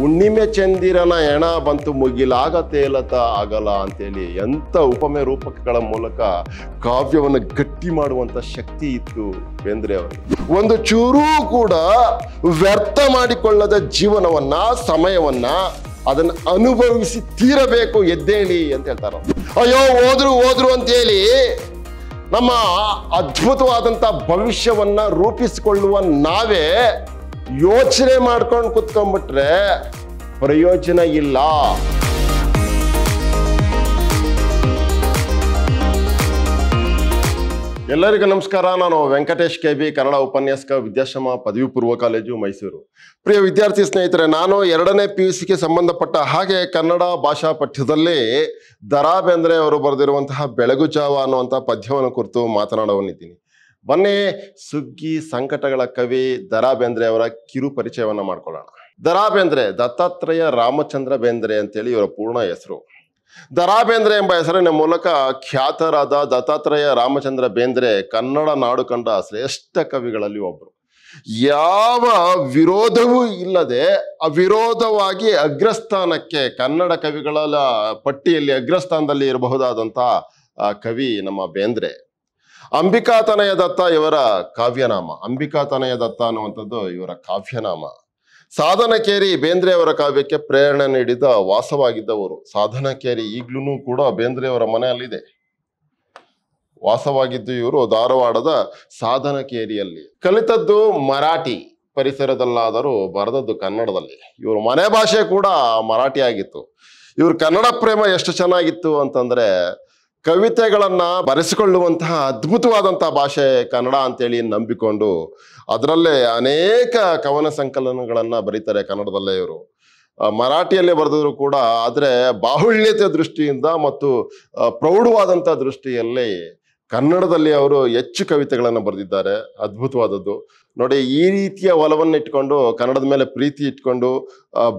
ಹುಣ್ಣಿಮೆ ಚಂದಿರನ ಎಣ ಬಂತು ಮುಗಿಲಾಗ ತೇಲತ ಆಗಲ್ಲ ಅಂತೇಳಿ ಎಂಥ ಉಪಮೆ ರೂಪಕಗಳ ಮೂಲಕ ಕಾವ್ಯವನ್ನು ಗಟ್ಟಿ ಮಾಡುವಂಥ ಶಕ್ತಿ ಇತ್ತು ಬೇಂದ್ರೆ ಅವರು ಒಂದು ಚೂರೂ ಕೂಡ ವ್ಯರ್ಥ ಮಾಡಿಕೊಳ್ಳದ ಜೀವನವನ್ನ ಸಮಯವನ್ನ ಅದನ್ನು ಅನುಭವಿಸಿ ತೀರಬೇಕು ಎದ್ದೇಳಿ ಅಂತ ಹೇಳ್ತಾರ ಅಯ್ಯೋ ಓದ್ರು ಓದ್ರು ಅಂತೇಳಿ ನಮ್ಮ ಅದ್ಭುತವಾದಂಥ ಭವಿಷ್ಯವನ್ನ ರೂಪಿಸಿಕೊಳ್ಳುವ ನಾವೇ ಯೋಚನೆ ಮಾಡ್ಕೊಂಡು ಕುತ್ಕೊಂಡ್ಬಿಟ್ರೆ ಪ್ರಯೋಜನ ಇಲ್ಲ ಎಲ್ಲರಿಗೂ ನಮಸ್ಕಾರ ನಾನು ವೆಂಕಟೇಶ್ ಕೆ ಬಿ ಕನ್ನಡ ಉಪನ್ಯಾಸಕ ವಿದ್ಯಾಶ್ರಮ ಪದವಿ ಪೂರ್ವ ಕಾಲೇಜು ಮೈಸೂರು ಪ್ರಿಯ ವಿದ್ಯಾರ್ಥಿ ಸ್ನೇಹಿತರೆ ನಾನು ಎರಡನೇ ಪಿ ಯು ಸಿಗೆ ಸಂಬಂಧಪಟ್ಟ ಹಾಗೆ ಕನ್ನಡ ಭಾಷಾ ಪಠ್ಯದಲ್ಲಿ ದರಾ ಬೇಂದ್ರೆ ಅವರು ಬರೆದಿರುವಂತಹ ಬೆಳಗು ಜಾವ ಅನ್ನುವಂತಹ ಪದ್ಯವನ್ನು ಕುರಿತು ಮಾತನಾಡೋನಿದ್ದೀನಿ ಬನ್ನಿ ಸುಗ್ಗಿ ಸಂಕಟಗಳ ಕವಿ ದರಾ ಬೇಂದ್ರೆ ಅವರ ಕಿರು ಪರಿಚಯವನ್ನು ಮಾಡ್ಕೊಳ್ಳೋಣ ದರಾ ಬೇಂದ್ರೆ ದತ್ತಾತ್ರೇಯ ರಾಮಚಂದ್ರ ಬೇಂದ್ರೆ ಅಂತೇಳಿ ಇವರ ಪೂರ್ಣ ಹೆಸರು ದರಾ ಬೇಂದ್ರೆ ಎಂಬ ಹೆಸರಿನ ಮೂಲಕ ಖ್ಯಾತರಾದ ದತ್ತಾತ್ರೇಯ ರಾಮಚಂದ್ರ ಬೇಂದ್ರೆ ಕನ್ನಡ ನಾಡು ಕಂಡ ಶ್ರೇಷ್ಠ ಕವಿಗಳಲ್ಲಿ ಒಬ್ಬರು ಯಾವ ವಿರೋಧವೂ ಇಲ್ಲದೆ ಅವಿರೋಧವಾಗಿ ಅಗ್ರಸ್ಥಾನಕ್ಕೆ ಕನ್ನಡ ಕವಿಗಳ ಪಟ್ಟಿಯಲ್ಲಿ ಅಗ್ರಸ್ಥಾನದಲ್ಲಿ ಇರಬಹುದಾದಂಥ ಕವಿ ನಮ್ಮ ಬೇಂದ್ರೆ ಅಂಬಿಕಾತನಯ ದತ್ತ ಇವರ ಕಾವ್ಯನಾಮ ಅಂಬಿಕಾತನಯ ದತ್ತ ಅನ್ನುವಂಥದ್ದು ಇವರ ಕಾವ್ಯನಾಮ ಸಾಧನಕೇರಿ ಬೇಂದ್ರೆಯವರ ಕಾವ್ಯಕ್ಕೆ ಪ್ರೇರಣೆ ನೀಡಿದ ವಾಸವಾಗಿದ್ದವರು ಸಾಧನಕೇರಿ ಈಗ್ಲೂ ಕೂಡ ಬೇಂದ್ರೆಯವರ ಮನೆಯಲ್ಲಿದೆ ವಾಸವಾಗಿದ್ದು ಇವರು ಧಾರವಾಡದ ಸಾಧನಕೇರಿಯಲ್ಲಿ ಕಲಿತದ್ದು ಮರಾಠಿ ಪರಿಸರದಲ್ಲಾದರೂ ಬರೆದದ್ದು ಕನ್ನಡದಲ್ಲಿ ಇವ್ರ ಮನೆ ಭಾಷೆ ಕೂಡ ಮರಾಠಿ ಆಗಿತ್ತು ಇವ್ರ ಕನ್ನಡ ಪ್ರೇಮ ಎಷ್ಟು ಚೆನ್ನಾಗಿತ್ತು ಅಂತಂದ್ರೆ ಕವಿತೆಗಳನ್ನು ಬರೆಸಿಕೊಳ್ಳುವಂತಹ ಅದ್ಭುತವಾದಂಥ ಭಾಷೆ ಕನ್ನಡ ಅಂತೇಳಿ ನಂಬಿಕೊಂಡು ಅದರಲ್ಲೇ ಅನೇಕ ಕವನ ಸಂಕಲನಗಳನ್ನು ಬರೀತಾರೆ ಕನ್ನಡದಲ್ಲೇ ಇವರು ಮರಾಠಿಯಲ್ಲೇ ಬರೆದಿದ್ರು ಕೂಡ ಆದರೆ ಬಾಹುಳ್ಯತೆ ದೃಷ್ಟಿಯಿಂದ ಮತ್ತು ಪ್ರೌಢವಾದಂಥ ದೃಷ್ಟಿಯಲ್ಲಿ ಕನ್ನಡದಲ್ಲಿ ಅವರು ಹೆಚ್ಚು ಕವಿತೆಗಳನ್ನು ಬರೆದಿದ್ದಾರೆ ಅದ್ಭುತವಾದದ್ದು ನೋಡಿ ಈ ರೀತಿಯ ಒಲವನ್ನು ಇಟ್ಕೊಂಡು ಕನ್ನಡದ ಮೇಲೆ ಪ್ರೀತಿ ಇಟ್ಕೊಂಡು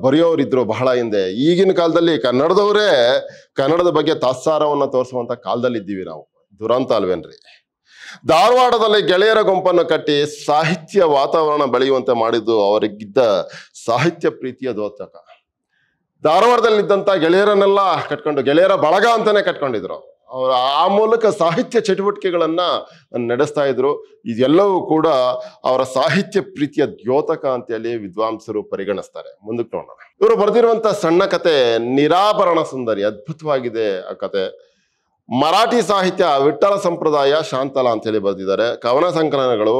ಬರೆಯೋರಿದ್ರು ಬಹಳ ಹಿಂದೆ ಈಗಿನ ಕಾಲದಲ್ಲಿ ಕನ್ನಡದವರೇ ಕನ್ನಡದ ಬಗ್ಗೆ ತಾತ್ಸಾರವನ್ನು ತೋರಿಸುವಂಥ ಕಾಲದಲ್ಲಿ ಇದ್ದೀವಿ ನಾವು ದುರಂತ ಅಲ್ವೇನ್ರಿ ಧಾರವಾಡದಲ್ಲಿ ಗೆಳೆಯರ ಗುಂಪನ್ನು ಕಟ್ಟಿ ಸಾಹಿತ್ಯ ವಾತಾವರಣ ಬೆಳೆಯುವಂತೆ ಮಾಡಿದ್ದು ಅವರಿಗಿದ್ದ ಸಾಹಿತ್ಯ ಪ್ರೀತಿಯ ದೋತಕ ಧಾರವಾಡದಲ್ಲಿದ್ದಂಥ ಗೆಳೆಯರನ್ನೆಲ್ಲ ಕಟ್ಕೊಂಡು ಗೆಳೆಯರ ಬಳಗ ಅಂತಲೇ ಕಟ್ಕೊಂಡಿದ್ರು ಅವರು ಆ ಮೂಲಕ ಸಾಹಿತ್ಯ ಚಟುವಟಿಕೆಗಳನ್ನು ನಡೆಸ್ತಾ ಇದ್ರು ಇದೆಲ್ಲವೂ ಕೂಡ ಅವರ ಸಾಹಿತ್ಯ ಪ್ರೀತಿಯ ದ್ಯೋತಕ ಅಂತ ಹೇಳಿ ವಿದ್ವಾಂಸರು ಪರಿಗಣಿಸ್ತಾರೆ ಮುಂದಕ್ಕೆ ನೋಡೋಣ ಇವರು ಬರೆದಿರುವಂಥ ಸಣ್ಣ ಕತೆ ನಿರಾಭರಣ ಸುಂದರಿ ಅದ್ಭುತವಾಗಿದೆ ಆ ಕತೆ ಮರಾಠಿ ಸಾಹಿತ್ಯ ವಿಠಲ ಸಂಪ್ರದಾಯ ಶಾಂತಲ ಅಂತ ಹೇಳಿ ಬರೆದಿದ್ದಾರೆ ಕವನ ಸಂಕಲನಗಳು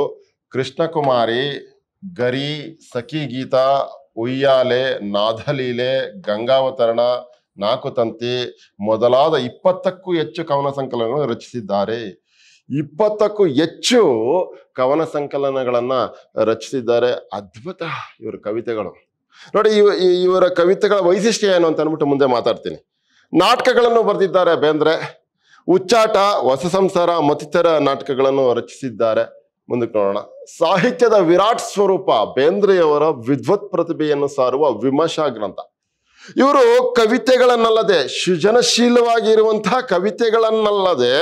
ಕೃಷ್ಣಕುಮಾರಿ ಗರಿ ಸಖಿ ಗೀತಾ ಉಯ್ಯಾಲೆ ನಾಧಲೀಲೆ ಗಂಗಾವತರಣ ನಾಲ್ಕು ತಂತಿ ಮೊದಲಾದ ಇಪ್ಪತ್ತಕ್ಕೂ ಹೆಚ್ಚು ಕವನ ಸಂಕಲನಗಳನ್ನು ರಚಿಸಿದ್ದಾರೆ ಇಪ್ಪತ್ತಕ್ಕೂ ಹೆಚ್ಚು ಕವನ ಸಂಕಲನಗಳನ್ನ ರಚಿಸಿದ್ದಾರೆ ಅದ್ಭುತ ಇವರ ಕವಿತೆಗಳು ನೋಡಿ ಇವ ಇವರ ಕವಿತೆಗಳ ವೈಶಿಷ್ಟ್ಯ ಏನು ಅಂತ ಅಂದ್ಬಿಟ್ಟು ಮುಂದೆ ಮಾತಾಡ್ತೀನಿ ನಾಟಕಗಳನ್ನು ಬರೆದಿದ್ದಾರೆ ಬೇಂದ್ರೆ ಉಚ್ಚಾಟ ಹೊಸ ಸಂಸಾರ ಮತ್ತಿತರ ನಾಟಕಗಳನ್ನು ರಚಿಸಿದ್ದಾರೆ ಮುಂದಕ್ಕೆ ನೋಡೋಣ ಸಾಹಿತ್ಯದ ವಿರಾಟ್ ಸ್ವರೂಪ ಬೇಂದ್ರೆಯವರ ವಿದ್ವತ್ ಪ್ರತಿಭೆಯನ್ನು ಸಾರುವ ವಿಮರ್ಶಾ ಗ್ರಂಥ ಇವರು ಕವಿತೆಗಳನ್ನಲ್ಲದೆ ಸೃಜನಶೀಲವಾಗಿರುವಂತಹ ಕವಿತೆಗಳನ್ನಲ್ಲದೆ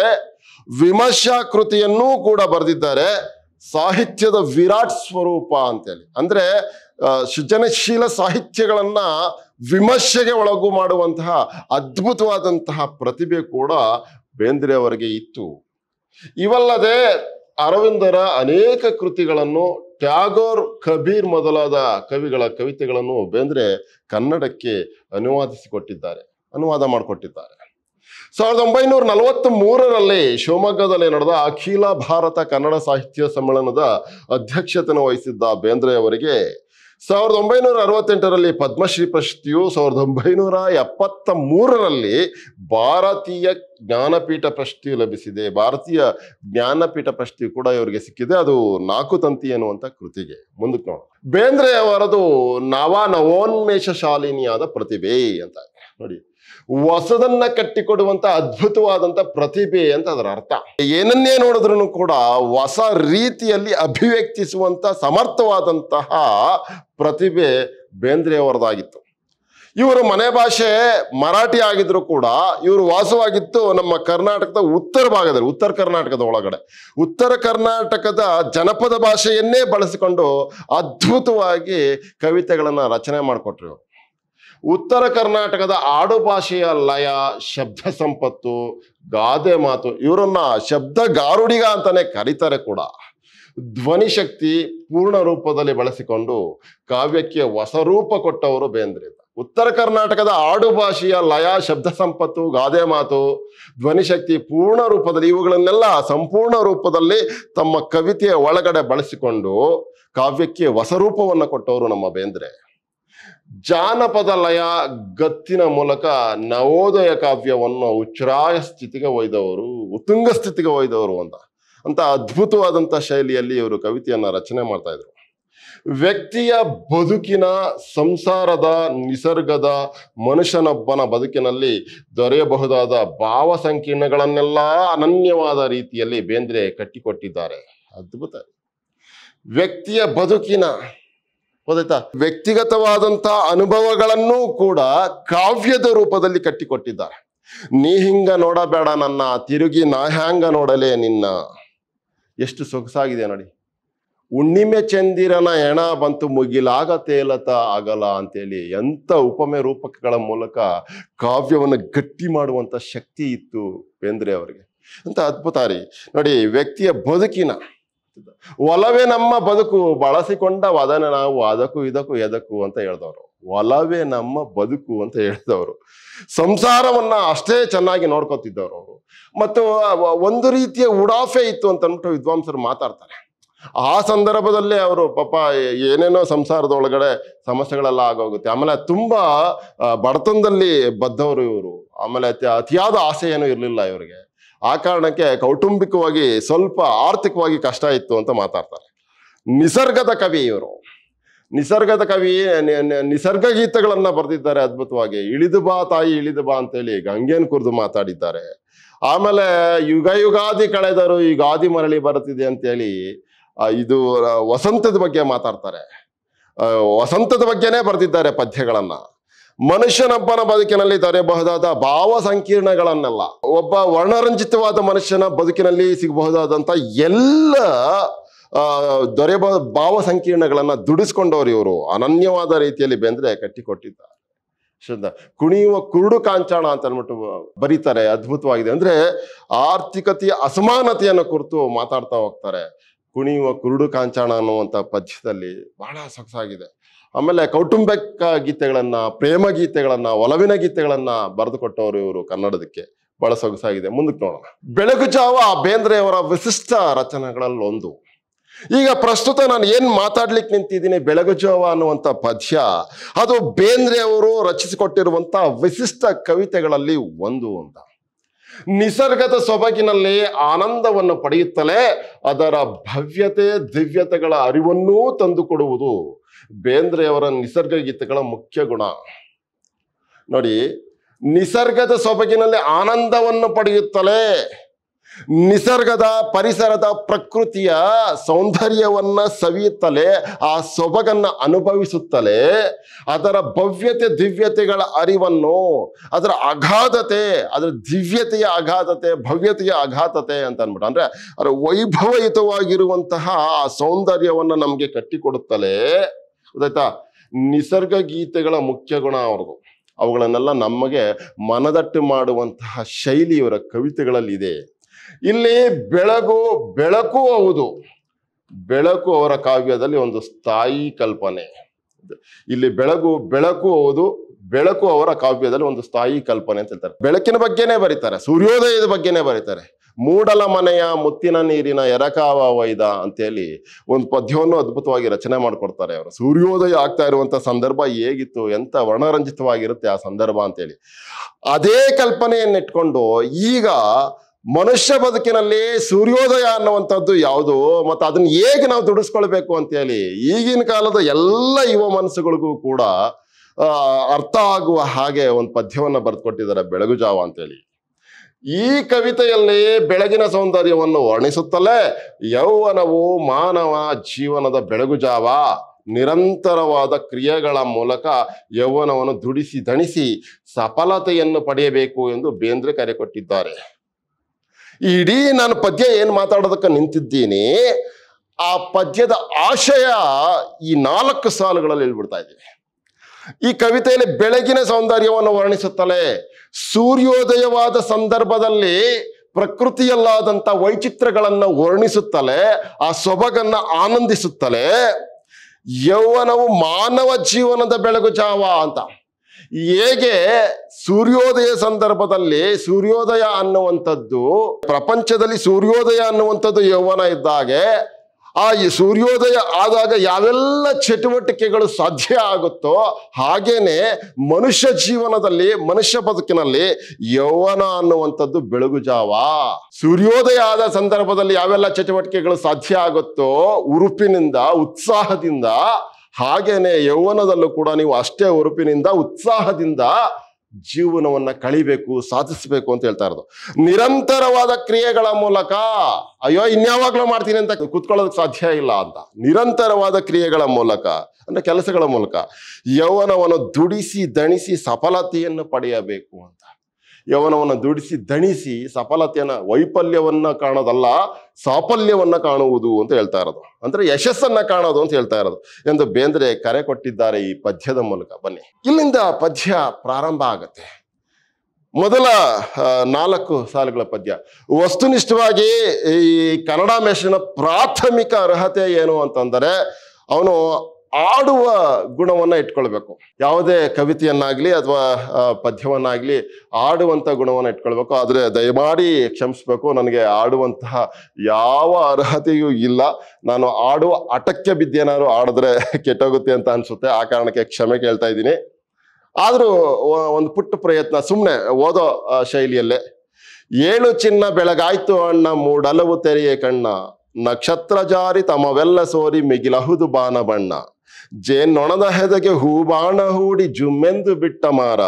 ವಿಮರ್ಶಾ ಕೃತಿಯನ್ನೂ ಕೂಡ ಬರೆದಿದ್ದಾರೆ ಸಾಹಿತ್ಯದ ವಿರಾಟ್ ಸ್ವರೂಪ ಅಂತೇಳಿ ಅಂದ್ರೆ ಸೃಜನಶೀಲ ಸಾಹಿತ್ಯಗಳನ್ನ ವಿಮರ್ಶೆಗೆ ಒಳಗು ಮಾಡುವಂತಹ ಅದ್ಭುತವಾದಂತಹ ಪ್ರತಿಭೆ ಕೂಡ ಬೇಂದ್ರೆ ಅವರಿಗೆ ಇತ್ತು ಇವಲ್ಲದೆ ಅರವಿಂದರ ಅನೇಕ ಕೃತಿಗಳನ್ನು ಟ್ಯಾಗೋರ್ ಕಬೀರ್ ಮೊದಲಾದ ಕವಿಗಳ ಕವಿತೆಗಳನ್ನು ಬೇಂದ್ರೆ ಕನ್ನಡಕ್ಕೆ ಅನುವಾದಿಸಿಕೊಟ್ಟಿದ್ದಾರೆ ಅನುವಾದ ಮಾಡಿಕೊಟ್ಟಿದ್ದಾರೆ ಸಾವಿರದ ಒಂಬೈನೂರ ನಲವತ್ತ್ ಮೂರರಲ್ಲಿ ಶಿವಮೊಗ್ಗದಲ್ಲಿ ನಡೆದ ಅಖಿಲ ಭಾರತ ಕನ್ನಡ ಸಾಹಿತ್ಯ ಸಮ್ಮೇಳನದ ಅಧ್ಯಕ್ಷತೆಯನ್ನು ವಹಿಸಿದ್ದ ಬೇಂದ್ರೆ ಅವರಿಗೆ ಸಾವಿರದ ಒಂಬೈನೂರ ಅರವತ್ತೆಂಟರಲ್ಲಿ ಪದ್ಮಶ್ರೀ ಪ್ರಶಸ್ತಿಯು ಸಾವಿರದ ಒಂಬೈನೂರ ಎಪ್ಪತ್ತ ಮೂರರಲ್ಲಿ ಭಾರತೀಯ ಜ್ಞಾನಪೀಠ ಪ್ರಶಸ್ತಿ ಲಭಿಸಿದೆ ಭಾರತೀಯ ಜ್ಞಾನಪೀಠ ಪ್ರಶಸ್ತಿ ಕೂಡ ಇವರಿಗೆ ಸಿಕ್ಕಿದೆ ಅದು ನಾಲ್ಕು ತಂತಿ ಅನ್ನುವಂಥ ಕೃತಿಗೆ ಮುಂದಕ್ಕೆ ನೋಡೋಣ ಬೇಂದ್ರೆ ಅವರದು ನವ ನವೋನ್ಮೇಷ ಶಾಲಿನಿಯಾದ ಪ್ರತಿಭೆ ಅಂತ ನೋಡಿ ಹೊಸದನ್ನ ಕಟ್ಟಿಕೊಡುವಂತ ಅದ್ಭುತವಾದಂತ ಪ್ರತಿಭೆ ಅಂತ ಅದರ ಅರ್ಥ ಏನನ್ನೇ ನೋಡಿದ್ರು ಕೂಡ ಹೊಸ ರೀತಿಯಲ್ಲಿ ಅಭಿವ್ಯಕ್ತಿಸುವಂತ ಸಮರ್ಥವಾದಂತಹ ಪ್ರತಿಭೆ ಬೇಂದ್ರೆಯವರದಾಗಿತ್ತು ಇವರು ಮನೆ ಭಾಷೆ ಮರಾಠಿ ಆಗಿದ್ರು ಕೂಡ ಇವರು ವಾಸವಾಗಿತ್ತು ನಮ್ಮ ಕರ್ನಾಟಕದ ಉತ್ತರ ಭಾಗದಲ್ಲಿ ಉತ್ತರ ಕರ್ನಾಟಕದ ಒಳಗಡೆ ಉತ್ತರ ಕರ್ನಾಟಕದ ಜನಪದ ಭಾಷೆಯನ್ನೇ ಬಳಸಿಕೊಂಡು ಅದ್ಭುತವಾಗಿ ಕವಿತೆಗಳನ್ನು ರಚನೆ ಮಾಡಿಕೊಟ್ರು ಉತ್ತರ ಕರ್ನಾಟಕದ ಆಡುಭಾಷೆಯ ಲಯ ಶಬ್ದ ಸಂಪತ್ತು ಗಾದೆ ಮಾತು ಇವರನ್ನ ಶಬ್ದ ಗಾರುಡಿಗ ಅಂತಾನೆ ಕರೀತಾರೆ ಕೂಡ ಧ್ವನಿಶಕ್ತಿ ಪೂರ್ಣ ರೂಪದಲ್ಲಿ ಬಳಸಿಕೊಂಡು ಕಾವ್ಯಕ್ಕೆ ಹೊಸ ರೂಪ ಕೊಟ್ಟವರು ಬೇಂದ್ರೆ ಉತ್ತರ ಕರ್ನಾಟಕದ ಆಡುಭಾಷೆಯ ಲಯ ಶಬ್ದ ಸಂಪತ್ತು ಗಾದೆ ಮಾತು ಧ್ವನಿಶಕ್ತಿ ಪೂರ್ಣ ರೂಪದಲ್ಲಿ ಇವುಗಳನ್ನೆಲ್ಲ ಸಂಪೂರ್ಣ ರೂಪದಲ್ಲಿ ತಮ್ಮ ಕವಿತೆಯ ಒಳಗಡೆ ಬಳಸಿಕೊಂಡು ಕಾವ್ಯಕ್ಕೆ ಹೊಸ ರೂಪವನ್ನು ಕೊಟ್ಟವರು ನಮ್ಮ ಬೇಂದ್ರೆ ಜಾನಪದ ಲಯ ಗತ್ತಿನ ಮೂಲಕ ನವೋದಯ ಕಾವ್ಯವನ್ನು ಉಚ್ಚರಾಯ ಸ್ಥಿತಿಗೆ ಒಯ್ದವರು ಉತ್ತುಂಗ ಸ್ಥಿತಿಗೆ ಒಯ್ದವರು ಅಂತ ಅಂತ ಅದ್ಭುತವಾದಂಥ ಶೈಲಿಯಲ್ಲಿ ಇವರು ಕವಿತೆಯನ್ನು ರಚನೆ ಮಾಡ್ತಾ ಇದ್ರು ವ್ಯಕ್ತಿಯ ಬದುಕಿನ ಸಂಸಾರದ ನಿಸರ್ಗದ ಮನುಷ್ಯನೊಬ್ಬನ ಬದುಕಿನಲ್ಲಿ ದೊರೆಯಬಹುದಾದ ಭಾವ ಸಂಕೀರ್ಣಗಳನ್ನೆಲ್ಲ ಅನನ್ಯವಾದ ರೀತಿಯಲ್ಲಿ ಬೇಂದ್ರೆ ಕಟ್ಟಿಕೊಟ್ಟಿದ್ದಾರೆ ಅದ್ಭುತ ವ್ಯಕ್ತಿಯ ಬದುಕಿನ ಗೊತ್ತಾಯ್ತಾ ವ್ಯಕ್ತಿಗತವಾದಂತಹ ಅನುಭವಗಳನ್ನೂ ಕೂಡ ಕಾವ್ಯದ ರೂಪದಲ್ಲಿ ಕಟ್ಟಿಕೊಟ್ಟಿದ್ದಾರೆ ನೀ ಹಿಂಗ ನೋಡಬೇಡ ನನ್ನ ತಿರುಗಿ ನಾ ಹ್ಯಾಂಗ ನೋಡಲೇ ನಿನ್ನ ಎಷ್ಟು ಸೊಗಸಾಗಿದೆ ನೋಡಿ ಹುಣ್ಣಿಮೆ ಚಂದಿರನ ಎಣ ಬಂತು ಮುಗಿಲಾಗ ತೇಲತ ಆಗಲ್ಲ ಅಂತೇಳಿ ಎಂಥ ಉಪಮೆ ರೂಪಕಗಳ ಮೂಲಕ ಕಾವ್ಯವನ್ನು ಗಟ್ಟಿ ಮಾಡುವಂಥ ಶಕ್ತಿ ಇತ್ತು ಬೇಂದ್ರೆ ಅವರಿಗೆ ಅಂತ ಅದ್ಭುತ ರೀ ನೋಡಿ ವ್ಯಕ್ತಿಯ ಬದುಕಿನ ಒಲವೇ ನಮ್ಮ ಬದುಕು ಬಳಸಿಕೊಂಡ ವದನ ನಾವು ಅದಕ್ಕೂ ಇದಕ್ಕೂ ಎದಕ್ಕು ಅಂತ ಹೇಳ್ದವರು ಒಲವೇ ನಮ್ಮ ಬದುಕು ಅಂತ ಹೇಳಿದವರು ಸಂಸಾರವನ್ನ ಅಷ್ಟೇ ಚೆನ್ನಾಗಿ ನೋಡ್ಕೋತಿದ್ದವರು ಅವರು ಮತ್ತು ಒಂದು ರೀತಿಯ ಉಡಾಫೆ ಇತ್ತು ಅಂತ ಅಂದ್ಬಿಟ್ಟು ವಿದ್ವಾಂಸರು ಮಾತಾಡ್ತಾರೆ ಆ ಸಂದರ್ಭದಲ್ಲಿ ಅವರು ಪಾಪ ಏನೇನೋ ಸಂಸಾರದ ಒಳಗಡೆ ಸಮಸ್ಯೆಗಳೆಲ್ಲ ಆಗೋಗುತ್ತೆ ಆಮೇಲೆ ತುಂಬಾ ಬಡತನದಲ್ಲಿ ಬದ್ದವರು ಇವರು ಆಮೇಲೆ ಅತಿಯಾದ ಆಸೆ ಏನೂ ಇರಲಿಲ್ಲ ಇವರಿಗೆ ಆ ಕಾರಣಕ್ಕೆ ಕೌಟುಂಬಿಕವಾಗಿ ಸ್ವಲ್ಪ ಆರ್ಥಿಕವಾಗಿ ಕಷ್ಟ ಇತ್ತು ಅಂತ ಮಾತಾಡ್ತಾರೆ ನಿಸರ್ಗದ ಕವಿ ಇವರು ನಿಸರ್ಗದ ಕವಿ ನಿಸರ್ಗ ಗೀತೆಗಳನ್ನು ಬರೆದಿದ್ದಾರೆ ಅದ್ಭುತವಾಗಿ ಇಳಿದು ಬಾ ತಾಯಿ ಇಳಿದು ಬಾ ಅಂತೇಳಿ ಗಂಗೆನ್ ಕುರಿತು ಮಾತಾಡಿದ್ದಾರೆ ಆಮೇಲೆ ಯುಗ ಯುಗಾದಿ ಕಳೆದರು ಯುಗಾದಿ ಮರಳಿ ಬರುತ್ತಿದೆ ಅಂತೇಳಿ ಇದು ವಸಂತದ ಬಗ್ಗೆ ಮಾತಾಡ್ತಾರೆ ವಸಂತದ ಬಗ್ಗೆನೇ ಬರೆದಿದ್ದಾರೆ ಪದ್ಯಗಳನ್ನು ಮನುಷ್ಯನೊಬ್ಬನ ಬದುಕಿನಲ್ಲಿ ದೊರೆಯಬಹುದಾದ ಭಾವ ಸಂಕೀರ್ಣಗಳನ್ನೆಲ್ಲ ಒಬ್ಬ ವರ್ಣರಂಜಿತವಾದ ಮನುಷ್ಯನ ಬದುಕಿನಲ್ಲಿ ಸಿಗಬಹುದಾದಂಥ ಎಲ್ಲ ದೊರೆಯಬ ಭಾವ ಸಂಕೀರ್ಣಗಳನ್ನು ದುಡಿಸ್ಕೊಂಡವ್ರು ಇವರು ಅನನ್ಯವಾದ ರೀತಿಯಲ್ಲಿ ಬೆಂದ್ರೆ ಕಟ್ಟಿಕೊಟ್ಟಿದ್ದಾರೆ ಶುದ್ಧ ಕುಣಿಯುವ ಕುರುಡು ಕಾಂಚಾಣ ಅಂತ ಅಂದ್ಬಿಟ್ಟು ಬರೀತಾರೆ ಅದ್ಭುತವಾಗಿದೆ ಅಂದ್ರೆ ಆರ್ಥಿಕತೆಯ ಅಸಮಾನತೆಯನ್ನು ಕುರಿತು ಮಾತಾಡ್ತಾ ಹೋಗ್ತಾರೆ ಕುಣಿಯುವ ಕುರುಡು ಕಾಂಚಾಣ ಅನ್ನುವಂಥ ಪದ್ಯದಲ್ಲಿ ಬಹಳ ಸೊಗಸಾಗಿದೆ ಆಮೇಲೆ ಕೌಟುಂಬಿಕ ಗೀತೆಗಳನ್ನ ಪ್ರೇಮ ಗೀತೆಗಳನ್ನ ಒಲವಿನ ಗೀತೆಗಳನ್ನ ಬರೆದುಕೊಟ್ಟವರು ಇವರು ಕನ್ನಡದಕ್ಕೆ ಬಹಳ ಸೊಗಸಾಗಿದೆ ಮುಂದಕ್ಕೆ ನೋಡೋಣ ಬೆಳಗು ಜಾವ ಬೇಂದ್ರೆಯವರ ವಿಶಿಷ್ಟ ರಚನೆಗಳಲ್ಲಿ ಒಂದು ಈಗ ಪ್ರಸ್ತುತ ನಾನು ಏನ್ ಮಾತಾಡ್ಲಿಕ್ಕೆ ನಿಂತಿದ್ದೀನಿ ಬೆಳಗು ಜಾವ ಅನ್ನುವಂಥ ಪದ್ಯ ಅದು ಬೇಂದ್ರೆಯವರು ರಚಿಸಿಕೊಟ್ಟಿರುವಂಥ ವಿಶಿಷ್ಟ ಕವಿತೆಗಳಲ್ಲಿ ಒಂದು ಅಂತ ನಿಸರ್ಗದ ಸೊಬಗಿನಲ್ಲಿ ಆನಂದವನ್ನು ಪಡೆಯುತ್ತಲೇ ಅದರ ಭವ್ಯತೆ ದಿವ್ಯತೆಗಳ ಅರಿವನ್ನೂ ತಂದುಕೊಡುವುದು ಬೇಂದ್ರೆಯವರ ನಿಸರ್ಗ ಗೀತೆಗಳ ಮುಖ್ಯ ಗುಣ ನೋಡಿ ನಿಸರ್ಗದ ಸೊಬಗಿನಲ್ಲಿ ಆನಂದವನ್ನು ಪಡೆಯುತ್ತಲೇ ನಿಸರ್ಗದ ಪರಿಸರದ ಪ್ರಕೃತಿಯ ಸೌಂದರ್ಯವನ್ನ ಸವಿಯುತ್ತಲೇ ಆ ಸೊಬಗನ್ನ ಅನುಭವಿಸುತ್ತಲೇ ಅದರ ಭವ್ಯತೆ ದಿವ್ಯತೆಗಳ ಅರಿವನ್ನು ಅದರ ಅಗಾಧತೆ ಅದರ ದಿವ್ಯತೆಯ ಅಗಾಧತೆ ಭವ್ಯತೆಯ ಅಗಾಧತೆ ಅಂತ ಅಂದ್ಬಿಟ್ಟು ಅಂದ್ರೆ ಅದರ ವೈಭವಯುತವಾಗಿರುವಂತಹ ಆ ಸೌಂದರ್ಯವನ್ನು ನಮಗೆ ಕಟ್ಟಿಕೊಡುತ್ತಲೇ ಗೊತ್ತಾಯ್ತಾ ನಿಸರ್ಗ ಗೀತೆಗಳ ಮುಖ್ಯ ಗುಣ ಅವ್ರದ್ದು ಅವುಗಳನ್ನೆಲ್ಲ ನಮಗೆ ಮನದಟ್ಟು ಮಾಡುವಂತಹ ಶೈಲಿ ಇವರ ಕವಿತೆಗಳಲ್ಲಿ ಇದೆ ಇಲ್ಲಿ ಬೆಳಗು ಬೆಳಕು ಹೌದು ಬೆಳಕು ಅವರ ಕಾವ್ಯದಲ್ಲಿ ಒಂದು ಸ್ಥಾಯಿ ಕಲ್ಪನೆ ಇಲ್ಲಿ ಬೆಳಗು ಬೆಳಕು ಹೌದು ಬೆಳಕು ಅವರ ಕಾವ್ಯದಲ್ಲಿ ಒಂದು ಸ್ಥಾಯಿ ಕಲ್ಪನೆ ಅಂತ ಹೇಳ್ತಾರೆ ಬೆಳಕಿನ ಬಗ್ಗೆನೇ ಬರೀತಾರೆ ಸೂರ್ಯೋದಯದ ಬಗ್ಗೆನೇ ಬರೀತಾರೆ ಮೂಡಲ ಮನೆಯ ಮುತ್ತಿನ ನೀರಿನ ಎರಕಾವ ವೈದ ಅಂತೇಳಿ ಒಂದು ಪದ್ಯವನ್ನು ಅದ್ಭುತವಾಗಿ ರಚನೆ ಮಾಡ್ಕೊಡ್ತಾರೆ ಅವರು ಸೂರ್ಯೋದಯ ಆಗ್ತಾ ಇರುವಂತ ಸಂದರ್ಭ ಹೇಗಿತ್ತು ಎಂತ ವರ್ಣರಂಜಿತವಾಗಿರುತ್ತೆ ಆ ಸಂದರ್ಭ ಅಂತೇಳಿ ಅದೇ ಕಲ್ಪನೆಯನ್ನಿಟ್ಕೊಂಡು ಈಗ ಮನುಷ್ಯ ಬದುಕಿನಲ್ಲಿ ಸೂರ್ಯೋದಯ ಅನ್ನುವಂಥದ್ದು ಯಾವುದು ಮತ್ತು ಅದನ್ನ ಹೇಗೆ ನಾವು ದುಡಿಸ್ಕೊಳ್ಬೇಕು ಅಂತೇಳಿ ಈಗಿನ ಕಾಲದ ಎಲ್ಲ ಯುವ ಮನಸ್ಸುಗಳಿಗೂ ಕೂಡ ಅರ್ಥ ಆಗುವ ಹಾಗೆ ಒಂದು ಪದ್ಯವನ್ನು ಬರೆದುಕೊಟ್ಟಿದ್ದಾರೆ ಬೆಳಗು ಜಾವ ಅಂತೇಳಿ ಈ ಕವಿತೆಯಲ್ಲಿ ಬೆಳಗಿನ ಸೌಂದರ್ಯವನ್ನು ವರ್ಣಿಸುತ್ತಲೇ ಯೌವನವು ಮಾನವ ಜೀವನದ ಬೆಳಗು ಜಾವ ನಿರಂತರವಾದ ಕ್ರಿಯೆಗಳ ಮೂಲಕ ಯೌವನವನ್ನು ದುಡಿಸಿ ದಣಿಸಿ ಸಫಲತೆಯನ್ನು ಪಡೆಯಬೇಕು ಎಂದು ಬೇಂದ್ರೆ ಕರೆ ಕೊಟ್ಟಿದ್ದಾರೆ ಇಡೀ ನಾನು ಪದ್ಯ ಏನು ಮಾತಾಡೋದಕ್ಕೆ ನಿಂತಿದ್ದೀನಿ ಆ ಪದ್ಯದ ಆಶಯ ಈ ನಾಲ್ಕು ಸಾಲುಗಳಲ್ಲಿ ಹೇಳ್ಬಿಡ್ತಾ ಇದ್ದೀವಿ ಈ ಕವಿತೆಯಲ್ಲಿ ಬೆಳಗಿನ ಸೌಂದರ್ಯವನ್ನು ವರ್ಣಿಸುತ್ತಲೇ ಸೂರ್ಯೋದಯವಾದ ಸಂದರ್ಭದಲ್ಲಿ ಪ್ರಕೃತಿಯಲ್ಲಾದಂತ ವೈಚಿತ್ರಗಳನ್ನು ವರ್ಣಿಸುತ್ತಲೇ ಆ ಸೊಬಗನ್ನ ಆನಂದಿಸುತ್ತಲೇ ಯೌವನವು ಮಾನವ ಜೀವನದ ಬೆಳಗು ಜಾವ ಅಂತ ಹೇಗೆ ಸೂರ್ಯೋದಯ ಸಂದರ್ಭದಲ್ಲಿ ಸೂರ್ಯೋದಯ ಅನ್ನುವಂಥದ್ದು ಪ್ರಪಂಚದಲ್ಲಿ ಸೂರ್ಯೋದಯ ಅನ್ನುವಂಥದ್ದು ಯೌವನ ಇದ್ದಾಗೆ ಆ ಈ ಸೂರ್ಯೋದಯ ಆದಾಗ ಯಾವೆಲ್ಲ ಚಟುವಟಿಕೆಗಳು ಸಾಧ್ಯ ಆಗುತ್ತೋ ಹಾಗೇನೆ ಮನುಷ್ಯ ಜೀವನದಲ್ಲಿ ಮನುಷ್ಯ ಬದುಕಿನಲ್ಲಿ ಯೌವನ ಅನ್ನುವಂಥದ್ದು ಬೆಳಗು ಜಾವ ಸೂರ್ಯೋದಯ ಆದ ಸಂದರ್ಭದಲ್ಲಿ ಯಾವೆಲ್ಲ ಚಟುವಟಿಕೆಗಳು ಸಾಧ್ಯ ಆಗುತ್ತೋ ಉರುಪಿನಿಂದ ಉತ್ಸಾಹದಿಂದ ಹಾಗೇನೆ ಯೌವನದಲ್ಲೂ ಕೂಡ ನೀವು ಅಷ್ಟೇ ಉರುಪಿನಿಂದ ಉತ್ಸಾಹದಿಂದ ಜೀವನವನ್ನು ಕಳಿಬೇಕು ಸಾಧಿಸಬೇಕು ಅಂತ ಹೇಳ್ತಾ ಇರೋದು ನಿರಂತರವಾದ ಕ್ರಿಯೆಗಳ ಮೂಲಕ ಅಯ್ಯೋ ಇನ್ಯಾವಾಗಲೂ ಮಾಡ್ತೀನಿ ಅಂತ ಕೂತ್ಕೊಳ್ಳೋದಕ್ಕೆ ಸಾಧ್ಯ ಇಲ್ಲ ಅಂತ ನಿರಂತರವಾದ ಕ್ರಿಯೆಗಳ ಮೂಲಕ ಅಂದ್ರೆ ಕೆಲಸಗಳ ಮೂಲಕ ಯೌವನವನ್ನು ದುಡಿಸಿ ದಣಿಸಿ ಸಫಲತೆಯನ್ನು ಪಡೆಯಬೇಕು ಅಂತ ಯವನವನ್ನು ದುಡಿಸಿ ದಣಿಸಿ ಸಫಲತೆಯನ್ನು ವೈಫಲ್ಯವನ್ನು ಕಾಣೋದಲ್ಲ ಸಾಫಲ್ಯವನ್ನ ಕಾಣುವುದು ಅಂತ ಹೇಳ್ತಾ ಇರೋದು ಅಂದ್ರೆ ಯಶಸ್ಸನ್ನ ಕಾಣೋದು ಅಂತ ಹೇಳ್ತಾ ಇರೋದು ಎಂದು ಬೇಂದ್ರೆ ಕರೆ ಕೊಟ್ಟಿದ್ದಾರೆ ಈ ಪದ್ಯದ ಮೂಲಕ ಬನ್ನಿ ಇಲ್ಲಿಂದ ಪದ್ಯ ಪ್ರಾರಂಭ ಆಗತ್ತೆ ಮೊದಲ ನಾಲ್ಕು ಸಾಲುಗಳ ಪದ್ಯ ವಸ್ತುನಿಷ್ಠವಾಗಿ ಈ ಕನ್ನಡ ಮೇಷನ ಪ್ರಾಥಮಿಕ ಅರ್ಹತೆ ಏನು ಅಂತಂದರೆ ಅವನು ಆಡುವ ಗುಣವನ್ನು ಇಟ್ಕೊಳ್ಬೇಕು ಯಾವುದೇ ಕವಿತೆಯನ್ನಾಗಲಿ ಅಥವಾ ಪದ್ಯವನ್ನಾಗಲಿ ಆಡುವಂಥ ಗುಣವನ್ನು ಇಟ್ಕೊಳ್ಬೇಕು ಆದರೆ ದಯಮಾಡಿ ಕ್ಷಮಿಸ್ಬೇಕು ನನಗೆ ಆಡುವಂತಹ ಯಾವ ಅರ್ಹತೆಯೂ ಇಲ್ಲ ನಾನು ಆಡುವ ಆಟಕ್ಕೆ ಬಿದ್ದೇನಾದ್ರು ಆಡಿದ್ರೆ ಕೆಟ್ಟೋಗುತ್ತೆ ಅಂತ ಅನಿಸುತ್ತೆ ಆ ಕಾರಣಕ್ಕೆ ಕ್ಷಮೆ ಕೇಳ್ತಾ ಇದ್ದೀನಿ ಆದರೂ ಒಂದು ಪುಟ್ಟ ಪ್ರಯತ್ನ ಸುಮ್ಮನೆ ಓದೋ ಶೈಲಿಯಲ್ಲೇ ಏಳು ಚಿನ್ನ ಬೆಳಗಾಯ್ತು ಅಣ್ಣ ಮೂಡಲವು ತೆರೆಯ ಕಣ್ಣ ನಕ್ಷತ್ರ ಜಾರಿ ತಮವೆಲ್ಲ ಸೋರಿ ಮಿಗಿಲಹುದು ಬಾನ ಬಣ್ಣ ನೊಣದ ಹೆದಗೆ ಹೂಬಾಣ ಹೂಡಿ ಜುಮ್ಮೆಂದು ಬಿಟ್ಟ ಮಾರ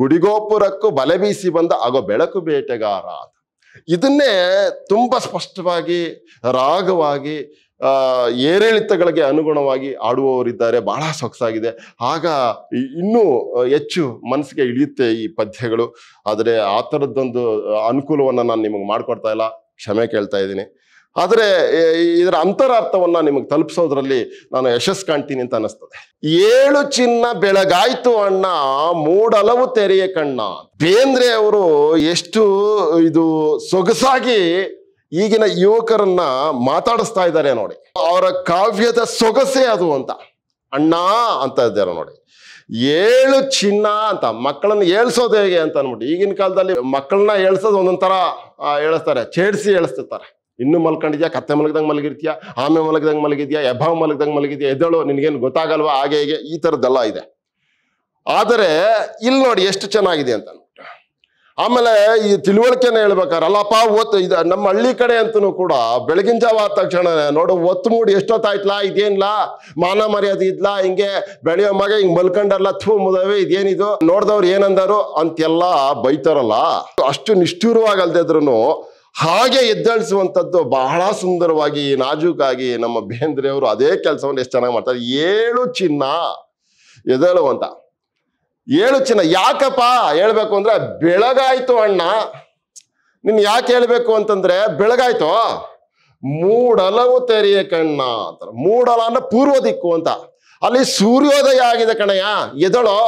ಗುಡಿಗೋಪುರಕ್ಕೂ ಬಲೆ ಬೀಸಿ ಬಂದ ಆಗೋ ಬೆಳಕು ಬೇಟೆಗಾರ ಇದನ್ನೇ ತುಂಬ ಸ್ಪಷ್ಟವಾಗಿ ರಾಗವಾಗಿ ಏರಿಳಿತಗಳಿಗೆ ಅನುಗುಣವಾಗಿ ಆಡುವವರಿದ್ದಾರೆ ಬಹಳ ಸೊಗಸಾಗಿದೆ ಆಗ ಇನ್ನೂ ಹೆಚ್ಚು ಮನಸ್ಸಿಗೆ ಇಳಿಯುತ್ತೆ ಈ ಪದ್ಯಗಳು ಆದರೆ ಆ ಥರದ್ದೊಂದು ಅನುಕೂಲವನ್ನು ನಾನು ನಿಮಗೆ ಮಾಡಿಕೊಡ್ತಾ ಇಲ್ಲ ಕ್ಷಮೆ ಕೇಳ್ತಾ ಇದ್ದೀನಿ ಆದರೆ ಇದರ ಅಂತರಾರ್ಥವನ್ನು ನಿಮಗೆ ತಲುಪಿಸೋದ್ರಲ್ಲಿ ನಾನು ಯಶಸ್ ಕಾಣ್ತೀನಿ ಅಂತ ಅನ್ನಿಸ್ತದೆ ಏಳು ಚಿನ್ನ ಬೆಳಗಾಯ್ತು ಅಣ್ಣ ಮೂಡಲವು ತೆರೆಯ ಕಣ್ಣ ಬೇಂದ್ರೆ ಅವರು ಎಷ್ಟು ಇದು ಸೊಗಸಾಗಿ ಈಗಿನ ಯುವಕರನ್ನ ಮಾತಾಡಿಸ್ತಾ ಇದ್ದಾರೆ ನೋಡಿ ಅವರ ಕಾವ್ಯದ ಸೊಗಸೇ ಅದು ಅಂತ ಅಣ್ಣ ಅಂತ ಇದ್ದಾರೆ ನೋಡಿ ಏಳು ಚಿನ್ನ ಅಂತ ಮಕ್ಕಳನ್ನ ಏಳ್ಸೋದು ಹೇಗೆ ಅಂತ ಅನ್ಬಿಟ್ಟು ಈಗಿನ ಕಾಲದಲ್ಲಿ ಮಕ್ಕಳನ್ನ ಏಳ್ಸೋದು ಥರ ಹೇಳಿಸ್ತಾರೆ ಛೇಡ್ಸಿ ಹೇಳಿಸ್ತಿರ್ತಾರೆ ಇನ್ನು ಮಲ್ಕೊಂಡಿದ್ಯಾ ಕತ್ತೆ ಮಲಗ್ದಂಗೆ ಮಲಗಿರ್ತೀಯಾ ಆಮೆ ಮಲಗ್ದಂಗೆ ಮಲಗಿದ್ಯಾ ಎಭಾವ್ ಮಲಗ್ದಂಗೆ ಮಲಗಿದ್ಯಾ ಎದಳು ನಿನಗೇನು ಗೊತ್ತಾಗಲ್ವಾ ಹಾಗೆ ಹೀಗೆ ಈ ಥರದ್ದೆಲ್ಲ ಇದೆ ಆದರೆ ಇಲ್ಲಿ ನೋಡಿ ಎಷ್ಟು ಚೆನ್ನಾಗಿದೆ ಅಂತ ಆಮೇಲೆ ಈ ತಿಳುವಳಿಕೆನ ಹೇಳ್ಬೇಕಾರೆ ಅಲ್ಲಪ್ಪ ಇದು ನಮ್ಮ ಹಳ್ಳಿ ಕಡೆ ಅಂತೂ ಕೂಡ ಬೆಳಗಿನ ಜಾವ ಆದ ತಕ್ಷಣ ನೋಡು ಒತ್ತು ಮೂಡಿ ಎಷ್ಟೊತ್ತಾಯ್ತಲ್ಲ ಇದೇನಿಲ್ಲ ಮಾನ ಮರ್ಯಾದೆ ಇದ್ಲಾ ಹಿಂಗೆ ಬೆಳೆಯೋ ಮಗ ಹಿಂಗೆ ಮಲ್ಕೊಂಡಲ್ಲ ಥೂ ಮುದವೆ ಇದೇನಿದು ನೋಡ್ದವ್ರು ಏನಂದರು ಅಂತೆಲ್ಲ ಬೈತಾರಲ್ಲ ಅಷ್ಟು ನಿಷ್ಠೂರವಾಗಿ ಹಾಗೆ ಎದ್ದಳಿಸುವಂಥದ್ದು ಬಹಳ ಸುಂದರವಾಗಿ ನಾಜೂಕಾಗಿ ನಮ್ಮ ಬೇಂದ್ರೆಯವರು ಅದೇ ಕೆಲಸವನ್ನು ಎಷ್ಟು ಚೆನ್ನಾಗಿ ಮಾಡ್ತಾರೆ ಏಳು ಚಿನ್ನ ಅಂತ ಏಳು ಚಿನ್ನ ಯಾಕಪ್ಪ ಹೇಳ್ಬೇಕು ಅಂದ್ರೆ ಬೆಳಗಾಯ್ತು ಅಣ್ಣ ನಿನ್ನ ಯಾಕೆ ಹೇಳ್ಬೇಕು ಅಂತಂದ್ರೆ ಬೆಳಗಾಯ್ತು ಮೂಡಲವು ತೆರೆಯ ಕಣ್ಣ ಅಂತಾರೆ ಮೂಡಲ ಅಂದ್ರೆ ಪೂರ್ವ ದಿಕ್ಕು ಅಂತ ಅಲ್ಲಿ ಸೂರ್ಯೋದಯ ಆಗಿದೆ ಕಣಯ್ಯ ಎದಳೋ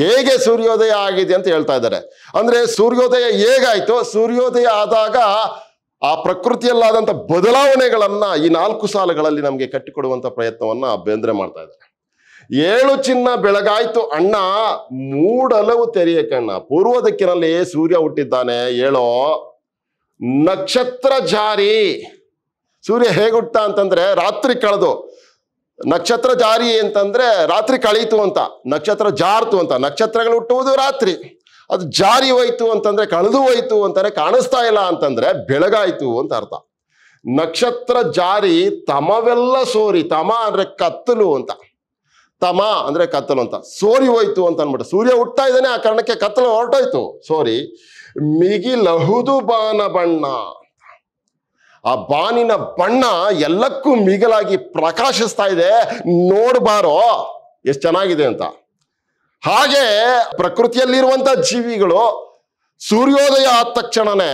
ಹೇಗೆ ಸೂರ್ಯೋದಯ ಆಗಿದೆ ಅಂತ ಹೇಳ್ತಾ ಇದ್ದಾರೆ ಅಂದ್ರೆ ಸೂರ್ಯೋದಯ ಹೇಗಾಯ್ತು ಸೂರ್ಯೋದಯ ಆದಾಗ ಆ ಪ್ರಕೃತಿಯಲ್ಲಾದಂಥ ಬದಲಾವಣೆಗಳನ್ನ ಈ ನಾಲ್ಕು ಸಾಲಗಳಲ್ಲಿ ನಮಗೆ ಕಟ್ಟಿಕೊಡುವಂತ ಪ್ರಯತ್ನವನ್ನ ಬೇಂದ್ರೆ ಮಾಡ್ತಾ ಇದ್ದಾರೆ ಏಳು ಚಿನ್ನ ಬೆಳಗಾಯ್ತು ಅಣ್ಣ ಮೂಡಲವು ತೆರೆಯ ಕಣ್ಣ ಪೂರ್ವ ದಿಕ್ಕಿನಲ್ಲಿ ಸೂರ್ಯ ಹುಟ್ಟಿದ್ದಾನೆ ಏಳೋ ನಕ್ಷತ್ರ ಜಾರಿ ಸೂರ್ಯ ಹೇಗುಟ್ಟ ಅಂತಂದ್ರೆ ರಾತ್ರಿ ಕಳೆದು ನಕ್ಷತ್ರ ಜಾರಿ ಅಂತಂದ್ರೆ ರಾತ್ರಿ ಕಳೀತು ಅಂತ ನಕ್ಷತ್ರ ಜಾರ್ತು ಅಂತ ನಕ್ಷತ್ರಗಳು ಹುಟ್ಟುವುದು ರಾತ್ರಿ ಅದು ಜಾರಿ ಹೋಯ್ತು ಅಂತಂದ್ರೆ ಕಳೆದು ಹೋಯ್ತು ಅಂತಾನೆ ಕಾಣಿಸ್ತಾ ಇಲ್ಲ ಅಂತಂದ್ರೆ ಬೆಳಗಾಯ್ತು ಅಂತ ಅರ್ಥ ನಕ್ಷತ್ರ ಜಾರಿ ತಮವೆಲ್ಲ ಸೋರಿ ತಮ ಅಂದ್ರೆ ಕತ್ತಲು ಅಂತ ತಮ ಅಂದ್ರೆ ಕತ್ತಲು ಅಂತ ಸೋರಿ ಹೋಯ್ತು ಅಂತ ಅನ್ಬಿಟ್ಟು ಸೂರ್ಯ ಹುಟ್ಟಾ ಇದ್ದಾನೆ ಆ ಕಾರಣಕ್ಕೆ ಕತ್ತಲು ಹೊರಟೋಯ್ತು ಸೋರಿ ಮಿಗಿ ಲಹುದು ಬಾನ ಬಣ್ಣ ಆ ಬಾನಿನ ಬಣ್ಣ ಎಲ್ಲಕ್ಕೂ ಮಿಗಿಲಾಗಿ ಪ್ರಕಾಶಿಸ್ತಾ ಇದೆ ನೋಡಬಾರೋ ಎಷ್ಟು ಚೆನ್ನಾಗಿದೆ ಅಂತ ಹಾಗೆ ಪ್ರಕೃತಿಯಲ್ಲಿರುವಂಥ ಜೀವಿಗಳು ಸೂರ್ಯೋದಯ ಆದ ತಕ್ಷಣನೇ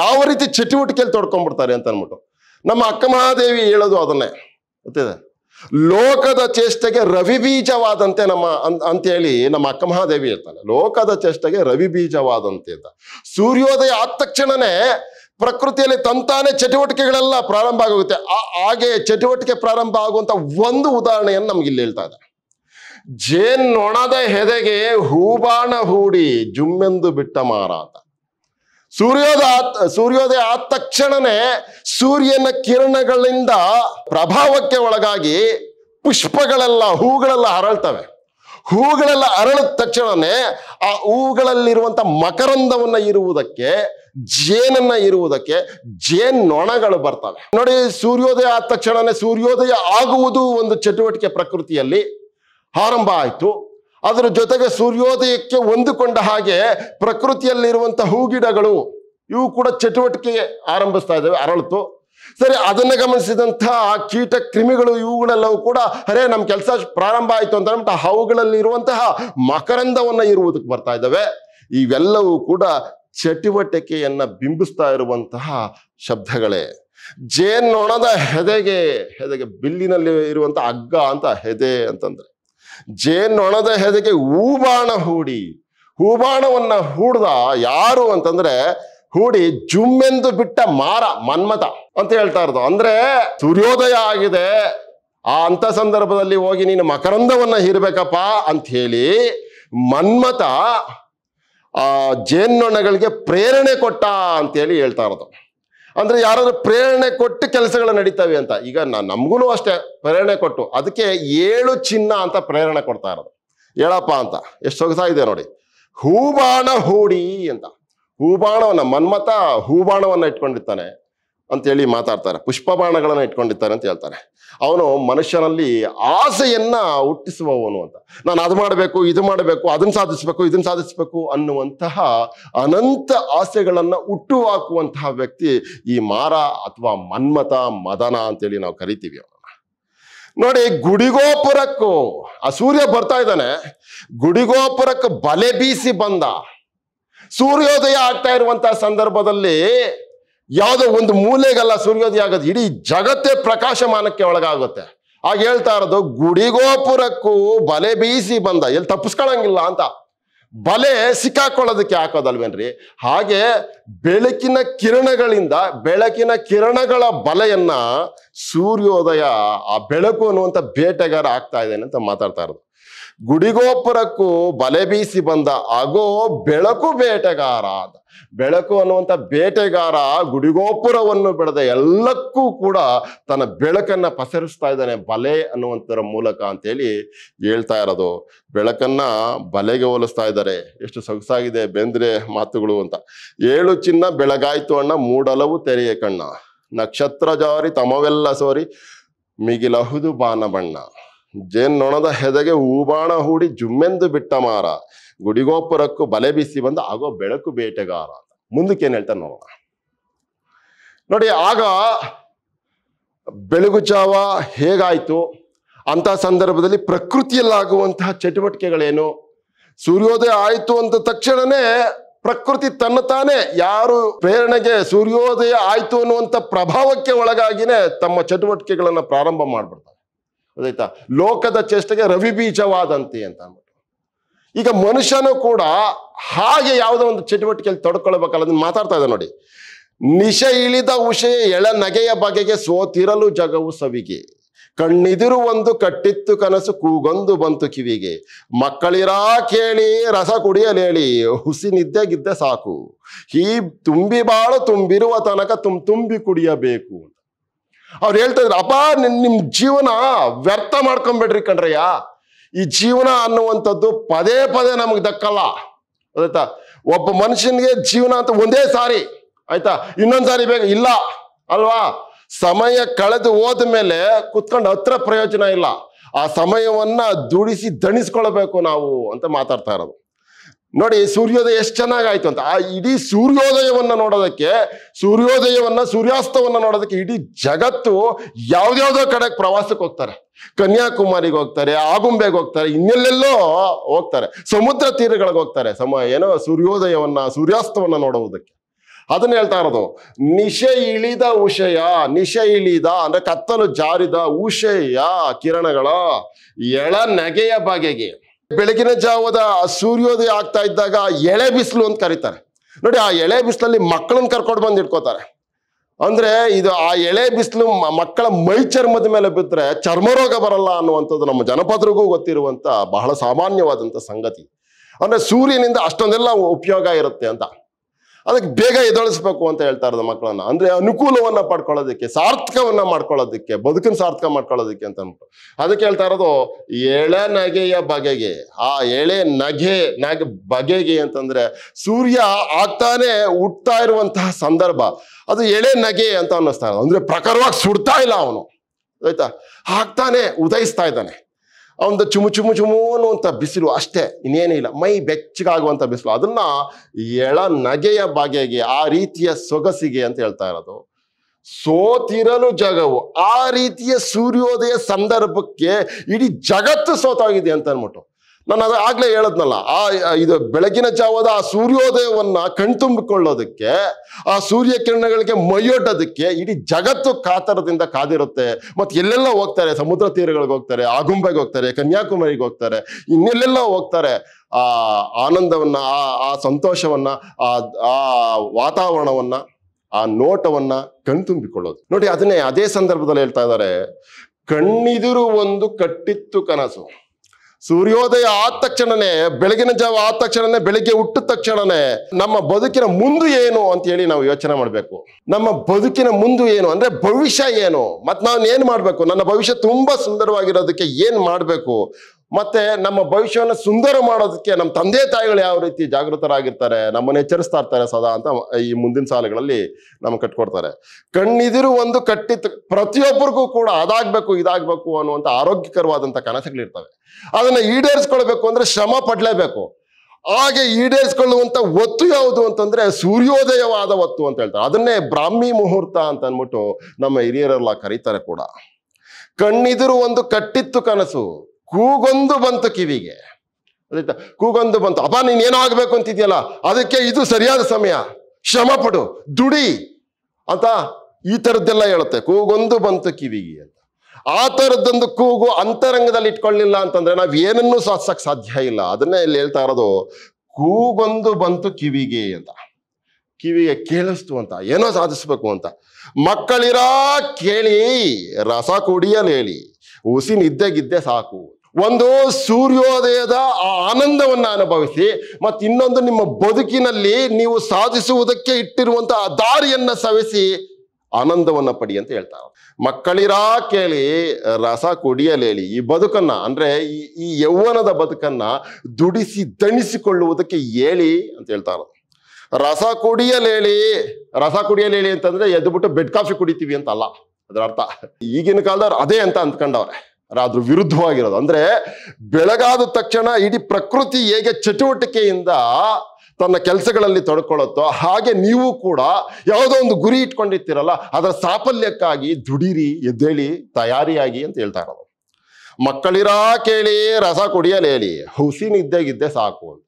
ಯಾವ ರೀತಿ ಚಟುವಟಿಕೆಯಲ್ಲಿ ತೊಡ್ಕೊಂಡ್ಬಿಡ್ತಾರೆ ಅಂತ ಅಂದ್ಬಿಟ್ಟು ನಮ್ಮ ಅಕ್ಕ ಮಹಾದೇವಿ ಹೇಳೋದು ಅದನ್ನೇ ಗೊತ್ತಿದೆ ಲೋಕದ ಚೇಷ್ಟೆಗೆ ರವಿ ಬೀಜವಾದಂತೆ ನಮ್ಮ ಅಂತ ಹೇಳಿ ನಮ್ಮ ಅಕ್ಕ ಮಹಾದೇವಿ ಹೇಳ್ತಾನೆ ಲೋಕದ ಚೇಷ್ಟೆಗೆ ರವಿ ಬೀಜವಾದಂತೆ ಅಂತ ಸೂರ್ಯೋದಯ ಆದ ತಕ್ಷಣನೇ ಪ್ರಕೃತಿಯಲ್ಲಿ ತಂತಾನೆ ಚಟುವಟಿಕೆಗಳೆಲ್ಲ ಪ್ರಾರಂಭ ಆಗುತ್ತೆ ಆ ಹಾಗೆ ಚಟುವಟಿಕೆ ಪ್ರಾರಂಭ ಆಗುವಂತ ಒಂದು ಉದಾಹರಣೆಯನ್ನು ನಮ್ಗೆ ಇಲ್ಲಿ ಹೇಳ್ತಾ ಇದೆ ಜೇನ್ ನೊಣದ ಹೆದೆಗೆ ಹೂಬಾಣ ಹೂಡಿ ಜುಮ್ಮೆಂದು ಬಿಟ್ಟ ಮಾರಾತ ಸೂರ್ಯೋದಯ ಸೂರ್ಯೋದಯ ಆದ ತಕ್ಷಣನೇ ಸೂರ್ಯನ ಕಿರಣಗಳಿಂದ ಪ್ರಭಾವಕ್ಕೆ ಒಳಗಾಗಿ ಪುಷ್ಪಗಳೆಲ್ಲ ಹೂಗಳೆಲ್ಲ ಹರಳ್ತವೆ ಹೂಗಳೆಲ್ಲ ಅರಳಿದ ತಕ್ಷಣನೇ ಆ ಹೂಗಳಲ್ಲಿರುವಂತ ಮಕರಂದವನ್ನ ಇರುವುದಕ್ಕೆ ಜೇನನ್ನ ಇರುವುದಕ್ಕೆ ಜೇನ್ ನೊಣಗಳು ಬರ್ತವೆ ನೋಡಿ ಸೂರ್ಯೋದಯ ಆದ ತಕ್ಷಣನೇ ಸೂರ್ಯೋದಯ ಆಗುವುದು ಒಂದು ಚಟುವಟಿಕೆ ಪ್ರಕೃತಿಯಲ್ಲಿ ಆರಂಭ ಆಯಿತು ಅದರ ಜೊತೆಗೆ ಸೂರ್ಯೋದಯಕ್ಕೆ ಹೊಂದಿಕೊಂಡ ಹಾಗೆ ಪ್ರಕೃತಿಯಲ್ಲಿರುವಂಥ ಹೂಗಿಡಗಳು ಇವು ಕೂಡ ಚಟುವಟಿಕೆ ಆರಂಭಿಸ್ತಾ ಇದ್ದಾವೆ ಅರಳಿತು ಸರಿ ಅದನ್ನ ಗಮನಿಸಿದಂಥ ಕೀಟ ಕ್ರಿಮಿಗಳು ಇವುಗಳೆಲ್ಲವೂ ಕೂಡ ಅರೆ ನಮ್ಮ ಕೆಲಸ ಪ್ರಾರಂಭ ಆಯಿತು ಅಂತ ಅಂದ್ಬಿಟ್ಟು ಇರುವಂತಹ ಮಕರಂದವನ್ನು ಇರುವುದಕ್ಕೆ ಬರ್ತಾ ಇದ್ದಾವೆ ಇವೆಲ್ಲವೂ ಕೂಡ ಚಟುವಟಿಕೆಯನ್ನು ಬಿಂಬಿಸ್ತಾ ಇರುವಂತಹ ಶಬ್ದಗಳೇ ಜೇನೊಣದ ಹೆದೆಗೆ ಹೆದೆಗೆ ಬಿಲ್ಲಿನಲ್ಲಿ ಇರುವಂಥ ಅಗ್ಗ ಅಂತ ಹೆದೆ ಅಂತಂದ್ರೆ ಜೇನೊಣದ ಹೆದೆಗೆ ಹೂಬಾಣ ಹೂಡಿ ಹೂಬಾಣವನ್ನು ಹೂಡ್ದ ಯಾರು ಅಂತಂದ್ರೆ ಹೂಡಿ ಜುಮ್ಮೆಂದು ಬಿಟ್ಟ ಮಾರ ಮನ್ಮತ ಅಂತ ಹೇಳ್ತಾ ಇರೋದು ಅಂದ್ರೆ ಸೂರ್ಯೋದಯ ಆಗಿದೆ ಆ ಅಂತ ಸಂದರ್ಭದಲ್ಲಿ ಹೋಗಿ ನೀನು ಮಕರಂದವನ್ನ ಹೀರ್ಬೇಕಪ್ಪ ಅಂತ ಹೇಳಿ ಮನ್ಮತ ಆ ಜೇನ್ನೊಣಗಳಿಗೆ ಪ್ರೇರಣೆ ಕೊಟ್ಟ ಅಂತ ಹೇಳಿ ಹೇಳ್ತಾ ಇರೋದು ಅಂದ್ರೆ ಯಾರಾದ್ರೂ ಪ್ರೇರಣೆ ಕೊಟ್ಟು ಕೆಲಸಗಳು ನಡೀತವೆ ಅಂತ ಈಗ ನಾನು ನಮಗೂ ಅಷ್ಟೇ ಪ್ರೇರಣೆ ಕೊಟ್ಟು ಅದಕ್ಕೆ ಏಳು ಚಿನ್ನ ಅಂತ ಪ್ರೇರಣೆ ಕೊಡ್ತಾ ಇರೋದು ಹೇಳಪ್ಪ ಅಂತ ಎಷ್ಟು ಸೊಗಸಾಗಿದೆ ನೋಡಿ ಹೂಬಾಣ ಹೂಡಿ ಅಂತ ಹೂಬಾಣವನ್ನ ಮನ್ಮತ ಹೂಬಾಣವನ್ನ ಇಟ್ಕೊಂಡಿರ್ತಾನೆ ಅಂತೇಳಿ ಮಾತಾಡ್ತಾರೆ ಪುಷ್ಪ ಬಾಣಗಳನ್ನ ಇಟ್ಕೊಂಡಿರ್ತಾನೆ ಅಂತ ಹೇಳ್ತಾರೆ ಅವನು ಮನುಷ್ಯನಲ್ಲಿ ಆಸೆಯನ್ನ ಹುಟ್ಟಿಸುವವನು ಅಂತ ನಾನು ಅದು ಮಾಡಬೇಕು ಇದು ಮಾಡಬೇಕು ಅದನ್ನು ಸಾಧಿಸ್ಬೇಕು ಇದನ್ನ ಸಾಧಿಸಬೇಕು ಅನ್ನುವಂತಹ ಅನಂತ ಆಸೆಗಳನ್ನ ಹುಟ್ಟು ಹಾಕುವಂತಹ ವ್ಯಕ್ತಿ ಈ ಮಾರ ಅಥವಾ ಮನ್ಮತ ಮದನ ಅಂತೇಳಿ ನಾವು ಕರಿತೀವಿ ಅವನು ನೋಡಿ ಗುಡಿಗೋಪುರಕ್ಕೂ ಆ ಸೂರ್ಯ ಬರ್ತಾ ಇದ್ದಾನೆ ಗುಡಿಗೋಪುರಕ್ಕೆ ಬಲೆ ಬೀಸಿ ಬಂದ ಸೂರ್ಯೋದಯ ಆಗ್ತಾ ಇರುವಂತಹ ಸಂದರ್ಭದಲ್ಲಿ ಯಾವುದೋ ಒಂದು ಮೂಲೆಗಲ್ಲ ಸೂರ್ಯೋದಯ ಆಗೋದು ಇಡೀ ಜಗತ್ತೇ ಪ್ರಕಾಶಮಾನಕ್ಕೆ ಒಳಗಾಗುತ್ತೆ ಆಗ ಹೇಳ್ತಾ ಇರೋದು ಗುಡಿಗೋಪುರಕ್ಕೂ ಬಲೆ ಬೀಸಿ ಬಂದ ಎಲ್ಲಿ ತಪ್ಪಿಸ್ಕೊಳಂಗಿಲ್ಲ ಅಂತ ಬಲೆ ಸಿಕ್ಕಾಕೊಳ್ಳೋದಕ್ಕೆ ಹಾಕೋದಲ್ವೇನ್ರಿ ಹಾಗೆ ಬೆಳಕಿನ ಕಿರಣಗಳಿಂದ ಬೆಳಕಿನ ಕಿರಣಗಳ ಬಲೆಯನ್ನ ಸೂರ್ಯೋದಯ ಆ ಬೆಳಕು ಅನ್ನುವಂಥ ಬೇಟೆಗಾರ ಆಗ್ತಾ ಇದ್ದೇನೆ ಅಂತ ಮಾತಾಡ್ತಾ ಇರೋದು ಗುಡಿಗೋಪುರಕ್ಕೂ ಬಲೆ ಬೀಸಿ ಬಂದ ಆಗೋ ಬೆಳಕು ಬೇಟೆಗಾರ ಬೆಳಕು ಅನ್ನುವಂಥ ಬೇಟೆಗಾರ ಗುಡಿಗೋಪುರವನ್ನು ಬೆಳೆದ ಎಲ್ಲಕ್ಕೂ ಕೂಡ ತನ್ನ ಬೆಳಕನ್ನ ಪಸರಿಸ್ತಾ ಇದ್ದಾನೆ ಬಲೆ ಅನ್ನುವಂಥರ ಮೂಲಕ ಅಂತೇಳಿ ಹೇಳ್ತಾ ಇರೋದು ಬೆಳಕನ್ನ ಬಲೆಗೆ ಹೋಲಿಸ್ತಾ ಇದ್ದಾರೆ ಎಷ್ಟು ಸೊಗಸಾಗಿದೆ ಬೆಂದ್ರೆ ಮಾತುಗಳು ಅಂತ ಏಳು ಚಿನ್ನ ಬೆಳಗಾಯ್ತು ಅಣ್ಣ ಮೂಡಲವು ತೆರೆಯ ಕಣ್ಣ ನಕ್ಷತ್ರ ಜಾರಿ ತಮವೆಲ್ಲ ಸೋರಿ ಮಿಗಿಲಹುದು ಬಾನಬಣ್ಣ ನೊಣದ ಹೆದಗೆ ಹೂಬಾಣ ಹೂಡಿ ಜುಮ್ಮೆಂದು ಬಿಟ್ಟ ಮಾರ ಗುಡಿಗೋಪುರಕ್ಕೂ ಬಲೆ ಬೀಸಿ ಬಂದ ಆಗೋ ಬೆಳಕು ಬೇಟೆಗಾರ ಮುಂದಕ್ಕೆ ಏನ್ ಹೇಳ್ತಾನೆ ನೋಡೋಣ ನೋಡಿ ಆಗ ಬೆಳಗು ಜಾವ ಹೇಗಾಯ್ತು ಅಂತ ಸಂದರ್ಭದಲ್ಲಿ ಪ್ರಕೃತಿಯಲ್ಲಾಗುವಂತಹ ಚಟುವಟಿಕೆಗಳೇನು ಸೂರ್ಯೋದಯ ಆಯಿತು ಅಂತ ತಕ್ಷಣನೇ ಪ್ರಕೃತಿ ತನ್ನ ತಾನೇ ಯಾರು ಪ್ರೇರಣೆಗೆ ಸೂರ್ಯೋದಯ ಆಯಿತು ಅನ್ನುವಂಥ ಪ್ರಭಾವಕ್ಕೆ ಒಳಗಾಗಿನೇ ತಮ್ಮ ಚಟುವಟಿಕೆಗಳನ್ನು ಪ್ರಾರಂಭ ಮಾಡ್ಬಿಡ್ತಾರೆ ಅದಾಯ್ತಾ ಲೋಕದ ಚೇಷ್ಟೆಗೆ ರವಿ ಬೀಜವಾದಂತೆ ಅಂತ ಅಂದ್ಬಿಟ್ಟು ಈಗ ಮನುಷ್ಯನು ಕೂಡ ಹಾಗೆ ಯಾವುದೋ ಒಂದು ಚಟುವಟಿಕೆಯಲ್ಲಿ ತೊಡ್ಕೊಳ್ಬೇಕಲ್ಲ ಅದನ್ನ ಮಾತಾಡ್ತಾ ಇದೆ ನೋಡಿ ನಿಶ ಇಳಿದ ಉಷೆಯ ಎಳ ನಗೆಯ ಬಗೆಗೆ ಸೋತಿರಲು ಜಗವು ಸವಿಗೆ ಕಣ್ಣಿದಿರು ಒಂದು ಕಟ್ಟಿತ್ತು ಕನಸು ಕೂಗೊಂದು ಬಂತು ಕಿವಿಗೆ ಮಕ್ಕಳಿರಾ ಕೇಳಿ ರಸ ಕುಡಿಯಲೇಳಿ ಹುಸಿ ನಿದ್ದೆ ಗಿದ್ದೆ ಸಾಕು ಹೀ ತುಂಬಿ ಬಾಳು ತುಂಬಿರುವ ತನಕ ತುಂಬಿ ಕುಡಿಯಬೇಕು ಅಂತ ಅವ್ರು ಹೇಳ್ತಾ ಇದ್ರು ಅಪ್ಪ ನಿಮ್ಮ ಜೀವನ ವ್ಯರ್ಥ ಮಾಡ್ಕೊಂಬೇಡ್ರಿ ಕಣ್ರಯ್ಯ ಈ ಜೀವನ ಅನ್ನುವಂಥದ್ದು ಪದೇ ಪದೇ ನಮಗೆ ದಕ್ಕಲ್ಲ ಆಯ್ತಾ ಒಬ್ಬ ಮನುಷ್ಯನಿಗೆ ಜೀವನ ಅಂತ ಒಂದೇ ಸಾರಿ ಆಯ್ತಾ ಸಾರಿ ಬೇಗ ಇಲ್ಲ ಅಲ್ವಾ ಸಮಯ ಕಳೆದು ಹೋದ ಮೇಲೆ ಕುತ್ಕೊಂಡು ಹತ್ರ ಪ್ರಯೋಜನ ಇಲ್ಲ ಆ ಸಮಯವನ್ನ ದುಡಿಸಿ ದಣಿಸ್ಕೊಳ್ಬೇಕು ನಾವು ಅಂತ ಮಾತಾಡ್ತಾ ಇರೋದು ನೋಡಿ ಸೂರ್ಯೋದಯ ಎಷ್ಟು ಚೆನ್ನಾಗಾಯ್ತು ಅಂತ ಆ ಇಡೀ ಸೂರ್ಯೋದಯವನ್ನು ನೋಡೋದಕ್ಕೆ ಸೂರ್ಯೋದಯವನ್ನ ಸೂರ್ಯಾಸ್ತವನ್ನು ನೋಡೋದಕ್ಕೆ ಇಡೀ ಜಗತ್ತು ಯಾವ್ದಾವ್ದೋ ಕಡೆಗೆ ಪ್ರವಾಸಕ್ಕೆ ಹೋಗ್ತಾರೆ ಕನ್ಯಾಕುಮಾರಿಗೆ ಹೋಗ್ತಾರೆ ಆಗುಂಬೆಗೆ ಹೋಗ್ತಾರೆ ಇನ್ನೆಲ್ಲೆಲ್ಲೋ ಹೋಗ್ತಾರೆ ಸಮುದ್ರ ತೀರಗಳಿಗೆ ಹೋಗ್ತಾರೆ ಸಮ ಏನೋ ಸೂರ್ಯೋದಯವನ್ನ ಸೂರ್ಯಾಸ್ತವನ್ನ ನೋಡುವುದಕ್ಕೆ ಅದನ್ನ ಹೇಳ್ತಾ ಇರೋದು ನಿಶೆ ಇಳಿದ ಉಷಯ ನಿಶೆ ಇಳಿದ ಅಂದ್ರೆ ಕತ್ತಲು ಜಾರಿದ ಉಷಯ ಕಿರಣಗಳ ಎಳ ನಗೆಯ ಬಗೆಗೆ ಬೆಳಗಿನ ಜಾವದ ಸೂರ್ಯೋದಯ ಆಗ್ತಾ ಇದ್ದಾಗ ಎಳೆ ಬಿಸಿಲು ಅಂತ ಕರೀತಾರೆ ನೋಡಿ ಆ ಎಳೆ ಬಿಸಿಲಲ್ಲಿ ಮಕ್ಕಳನ್ನ ಕರ್ಕೊಂಡು ಬಂದು ಇಟ್ಕೋತಾರೆ ಅಂದ್ರೆ ಇದು ಆ ಎಳೆ ಬಿಸಿಲು ಮಕ್ಕಳ ಮೈ ಚರ್ಮದ ಮೇಲೆ ಬಿದ್ದರೆ ಚರ್ಮರೋಗ ಬರಲ್ಲ ಅನ್ನುವಂಥದ್ದು ನಮ್ಮ ಜನಪದರಿಗೂ ಗೊತ್ತಿರುವಂತ ಬಹಳ ಸಾಮಾನ್ಯವಾದಂಥ ಸಂಗತಿ ಅಂದ್ರೆ ಸೂರ್ಯನಿಂದ ಅಷ್ಟೊಂದೆಲ್ಲ ಉಪಯೋಗ ಇರುತ್ತೆ ಅಂತ ಅದಕ್ಕೆ ಬೇಗ ಎದೊಳಿಸ್ಬೇಕು ಅಂತ ಹೇಳ್ತಾ ಇರೋದು ಮಕ್ಕಳನ್ನ ಅಂದ್ರೆ ಅನುಕೂಲವನ್ನ ಪಡ್ಕೊಳ್ಳೋದಕ್ಕೆ ಸಾರ್ಥಕವನ್ನ ಮಾಡ್ಕೊಳ್ಳೋದಕ್ಕೆ ಬದುಕಿನ ಸಾರ್ಥಕ ಮಾಡ್ಕೊಳ್ಳೋದಕ್ಕೆ ಅಂತ ಅದಕ್ಕೆ ಹೇಳ್ತಾ ಇರೋದು ಎಳೆ ನಗೆಯ ಬಗೆಗೆ ಆ ಎಳೆ ನಗೆ ನಗೆ ಬಗೆಗೆ ಅಂತಂದ್ರೆ ಸೂರ್ಯ ಆಗ್ತಾನೆ ಉಟ್ತಾ ಇರುವಂತಹ ಸಂದರ್ಭ ಅದು ಎಳೆ ನಗೆ ಅಂತ ಅನ್ನಿಸ್ತಾ ಇರೋದು ಅಂದ್ರೆ ಪ್ರಖರವಾಗಿ ಸುಡ್ತಾ ಇಲ್ಲ ಅವನು ಆಯ್ತಾ ಆಗ್ತಾನೆ ಉದಯಿಸ್ತಾ ಇದ್ದಾನೆ ಒಂದು ಚುಮು ಚುಮು ಚುಮು ಅನ್ನುವಂಥ ಬಿಸಿಲು ಅಷ್ಟೇ ಇನ್ನೇನೂ ಇಲ್ಲ ಮೈ ಬೆಚ್ಚಗಾಗುವಂಥ ಬಿಸಿಲು ಅದನ್ನ ಎಳ ನಗೆಯ ಬಗೆಗೆ ಆ ರೀತಿಯ ಸೊಗಸಿಗೆ ಅಂತ ಹೇಳ್ತಾ ಇರೋದು ಸೋತಿರಲು ಜಗವು ಆ ರೀತಿಯ ಸೂರ್ಯೋದಯ ಸಂದರ್ಭಕ್ಕೆ ಇಡೀ ಜಗತ್ತು ಸೋತಾಗಿದೆ ಅಂತ ಅನ್ಬಿಟ್ಟು ನಾನು ಅದು ಆಗ್ಲೇ ಹೇಳದ್ನಲ್ಲ ಆ ಇದು ಬೆಳಗಿನ ಜಾವದ ಆ ಸೂರ್ಯೋದಯವನ್ನ ಕಣ್ತುಂಬಿಕೊಳ್ಳೋದಕ್ಕೆ ಆ ಸೂರ್ಯ ಕಿರಣಗಳಿಗೆ ಮೈಯೊಡ್ಡೋದಕ್ಕೆ ಇಡೀ ಜಗತ್ತು ಕಾತರದಿಂದ ಕಾದಿರುತ್ತೆ ಮತ್ತೆ ಎಲ್ಲೆಲ್ಲ ಹೋಗ್ತಾರೆ ಸಮುದ್ರ ತೀರಗಳಿಗೆ ಹೋಗ್ತಾರೆ ಆಗುಂಬೆಗೆ ಹೋಗ್ತಾರೆ ಕನ್ಯಾಕುಮಾರಿಗೆ ಹೋಗ್ತಾರೆ ಇನ್ನೆಲ್ಲೆಲ್ಲ ಹೋಗ್ತಾರೆ ಆ ಆನಂದವನ್ನ ಆ ಆ ಸಂತೋಷವನ್ನ ಆ ಆ ವಾತಾವರಣವನ್ನ ಆ ನೋಟವನ್ನ ಕಣ್ತುಂಬಿಕೊಳ್ಳೋದು ನೋಡಿ ಅದನ್ನೇ ಅದೇ ಸಂದರ್ಭದಲ್ಲಿ ಹೇಳ್ತಾ ಇದ್ದಾರೆ ಕಣ್ಣಿದಿರು ಒಂದು ಕಟ್ಟಿತ್ತು ಕನಸು ಸೂರ್ಯೋದಯ ಆದ ತಕ್ಷಣನೇ ಬೆಳಗಿನ ಜಾವ ಆದ ತಕ್ಷಣನೇ ಬೆಳಗ್ಗೆ ಹುಟ್ಟಿದ ತಕ್ಷಣನೇ ನಮ್ಮ ಬದುಕಿನ ಮುಂದೆ ಏನು ಅಂತ ಹೇಳಿ ನಾವು ಯೋಚನೆ ಮಾಡಬೇಕು ನಮ್ಮ ಬದುಕಿನ ಮುಂದೆ ಏನು ಅಂದ್ರೆ ಭವಿಷ್ಯ ಏನು ಮತ್ತೆ ನಾವು ಏನು ಮಾಡಬೇಕು ನನ್ನ ಭವಿಷ್ಯ ತುಂಬಾ ಸುಂದರವಾಗಿರೋದಕ್ಕೆ ಏನು ಮಾಡಬೇಕು ಮತ್ತೆ ನಮ್ಮ ಭವಿಷ್ಯವನ್ನು ಸುಂದರ ಮಾಡೋದಕ್ಕೆ ನಮ್ಮ ತಂದೆ ತಾಯಿಗಳು ಯಾವ ರೀತಿ ಜಾಗೃತರಾಗಿರ್ತಾರೆ ನಮ್ಮನ್ನು ಎಚ್ಚರಿಸ್ತಾ ಇರ್ತಾರೆ ಸದಾ ಅಂತ ಈ ಮುಂದಿನ ಸಾಲುಗಳಲ್ಲಿ ನಮ್ಗೆ ಕಟ್ಕೊಡ್ತಾರೆ ಕಣ್ಣಿದಿರು ಒಂದು ಕಟ್ಟಿತ್ತು ಪ್ರತಿಯೊಬ್ಬರಿಗೂ ಕೂಡ ಅದಾಗಬೇಕು ಇದಾಗಬೇಕು ಅನ್ನುವಂಥ ಆರೋಗ್ಯಕರವಾದಂಥ ಕನಸುಗಳಿರ್ತವೆ ಅದನ್ನ ಈಡೇರಿಸ್ಕೊಳ್ಬೇಕು ಅಂದ್ರೆ ಶ್ರಮ ಪಡ್ಲೇಬೇಕು ಹಾಗೆ ಈಡೇರಿಸ್ಕೊಳ್ಳುವಂತ ಒತ್ತು ಯಾವುದು ಅಂತಂದ್ರೆ ಸೂರ್ಯೋದಯವಾದ ಒತ್ತು ಅಂತ ಹೇಳ್ತಾರೆ ಅದನ್ನೇ ಬ್ರಾಹ್ಮಿ ಮುಹೂರ್ತ ಅಂತ ಅಂದ್ಬಿಟ್ಟು ನಮ್ಮ ಹಿರಿಯರೆಲ್ಲ ಕರೀತಾರೆ ಕೂಡ ಕಣ್ಣಿದಿರು ಒಂದು ಕಟ್ಟಿತ್ತು ಕನಸು ಕೂಗೊಂದು ಬಂತು ಕಿವಿಗೆ ರೈತ ಕೂಗೊಂದು ಬಂತು ಅಪ್ಪ ನೀನ್ ಆಗ್ಬೇಕು ಅಂತಿದ್ಯಲ್ಲ ಅದಕ್ಕೆ ಇದು ಸರಿಯಾದ ಸಮಯ ಶ್ರಮ ಪಡು ದುಡಿ ಅಂತ ಈ ಥರದ್ದೆಲ್ಲ ಹೇಳುತ್ತೆ ಕೂಗೊಂದು ಬಂತು ಕಿವಿಗೆ ಅಂತ ಆ ಥರದ್ದೊಂದು ಕೂಗು ಅಂತರಂಗದಲ್ಲಿ ಇಟ್ಕೊಳ್ಳಿಲ್ಲ ಅಂತಂದ್ರೆ ನಾವು ಏನನ್ನೂ ಸಾಧಿಸಕ್ ಸಾಧ್ಯ ಇಲ್ಲ ಅದನ್ನೇ ಇಲ್ಲಿ ಹೇಳ್ತಾ ಇರೋದು ಕೂಗೊಂದು ಬಂತು ಕಿವಿಗೆ ಅಂತ ಕಿವಿಗೆ ಕೇಳಿಸ್ತು ಅಂತ ಏನೋ ಸಾಧಿಸ್ಬೇಕು ಅಂತ ಮಕ್ಕಳಿರ ಕೇಳಿ ರಸ ಹೇಳಿ ಉಸಿ ಗಿದ್ದೆ ಸಾಕು ಒಂದು ಸೂರ್ಯೋದಯದ ಆ ಆನಂದವನ್ನು ಅನುಭವಿಸಿ ಇನ್ನೊಂದು ನಿಮ್ಮ ಬದುಕಿನಲ್ಲಿ ನೀವು ಸಾಧಿಸುವುದಕ್ಕೆ ಇಟ್ಟಿರುವಂತಹ ದಾರಿಯನ್ನು ಸವಿಸಿ ಆನಂದವನ್ನು ಪಡಿ ಅಂತ ಹೇಳ್ತಾರೆ ಮಕ್ಕಳಿರಾ ಕೇಳಿ ರಸ ಕುಡಿಯಲೇಳಿ ಈ ಬದುಕನ್ನ ಅಂದ್ರೆ ಈ ಯೌವನದ ಬದುಕನ್ನ ದುಡಿಸಿ ದಣಿಸಿಕೊಳ್ಳುವುದಕ್ಕೆ ಹೇಳಿ ಅಂತ ಹೇಳ್ತಾರೆ ರಸ ಕುಡಿಯಲೇಳಿ ರಸ ಕುಡಿಯಲೇಳಿ ಅಂತಂದ್ರೆ ಎದ್ಬಿಟ್ಟು ಬೆಡ್ ಕಾಫಿ ಕುಡಿತೀವಿ ಅಂತ ಅಲ್ಲ ಅದರ ಅರ್ಥ ಈಗಿನ ಕಾಲದವ್ರು ಅದೇ ಅಂತ ಅಂದ್ಕೊಂಡವ್ರೆ ಅದ್ರ ವಿರುದ್ಧವಾಗಿರೋದು ಅಂದ್ರೆ ಬೆಳಗಾದ ತಕ್ಷಣ ಇಡೀ ಪ್ರಕೃತಿ ಹೇಗೆ ಚಟುವಟಿಕೆಯಿಂದ ತನ್ನ ಕೆಲಸಗಳಲ್ಲಿ ತೊಡ್ಕೊಳ್ಳುತ್ತೋ ಹಾಗೆ ನೀವು ಕೂಡ ಯಾವುದೋ ಒಂದು ಗುರಿ ಇಟ್ಕೊಂಡಿರ್ತೀರಲ್ಲ ಅದರ ಸಾಫಲ್ಯಕ್ಕಾಗಿ ದುಡಿರಿ ಎದ್ದೇಳಿ ತಯಾರಿಯಾಗಿ ಅಂತ ಹೇಳ್ತಾ ಇರೋದು ಮಕ್ಕಳಿರಾ ಕೇಳಿ ರಸ ಕುಡಿಯಲೇಳಿ ಹುಸಿ ನಿದ್ದೆಗಿದ್ದೆ ಸಾಕು ಅಂತ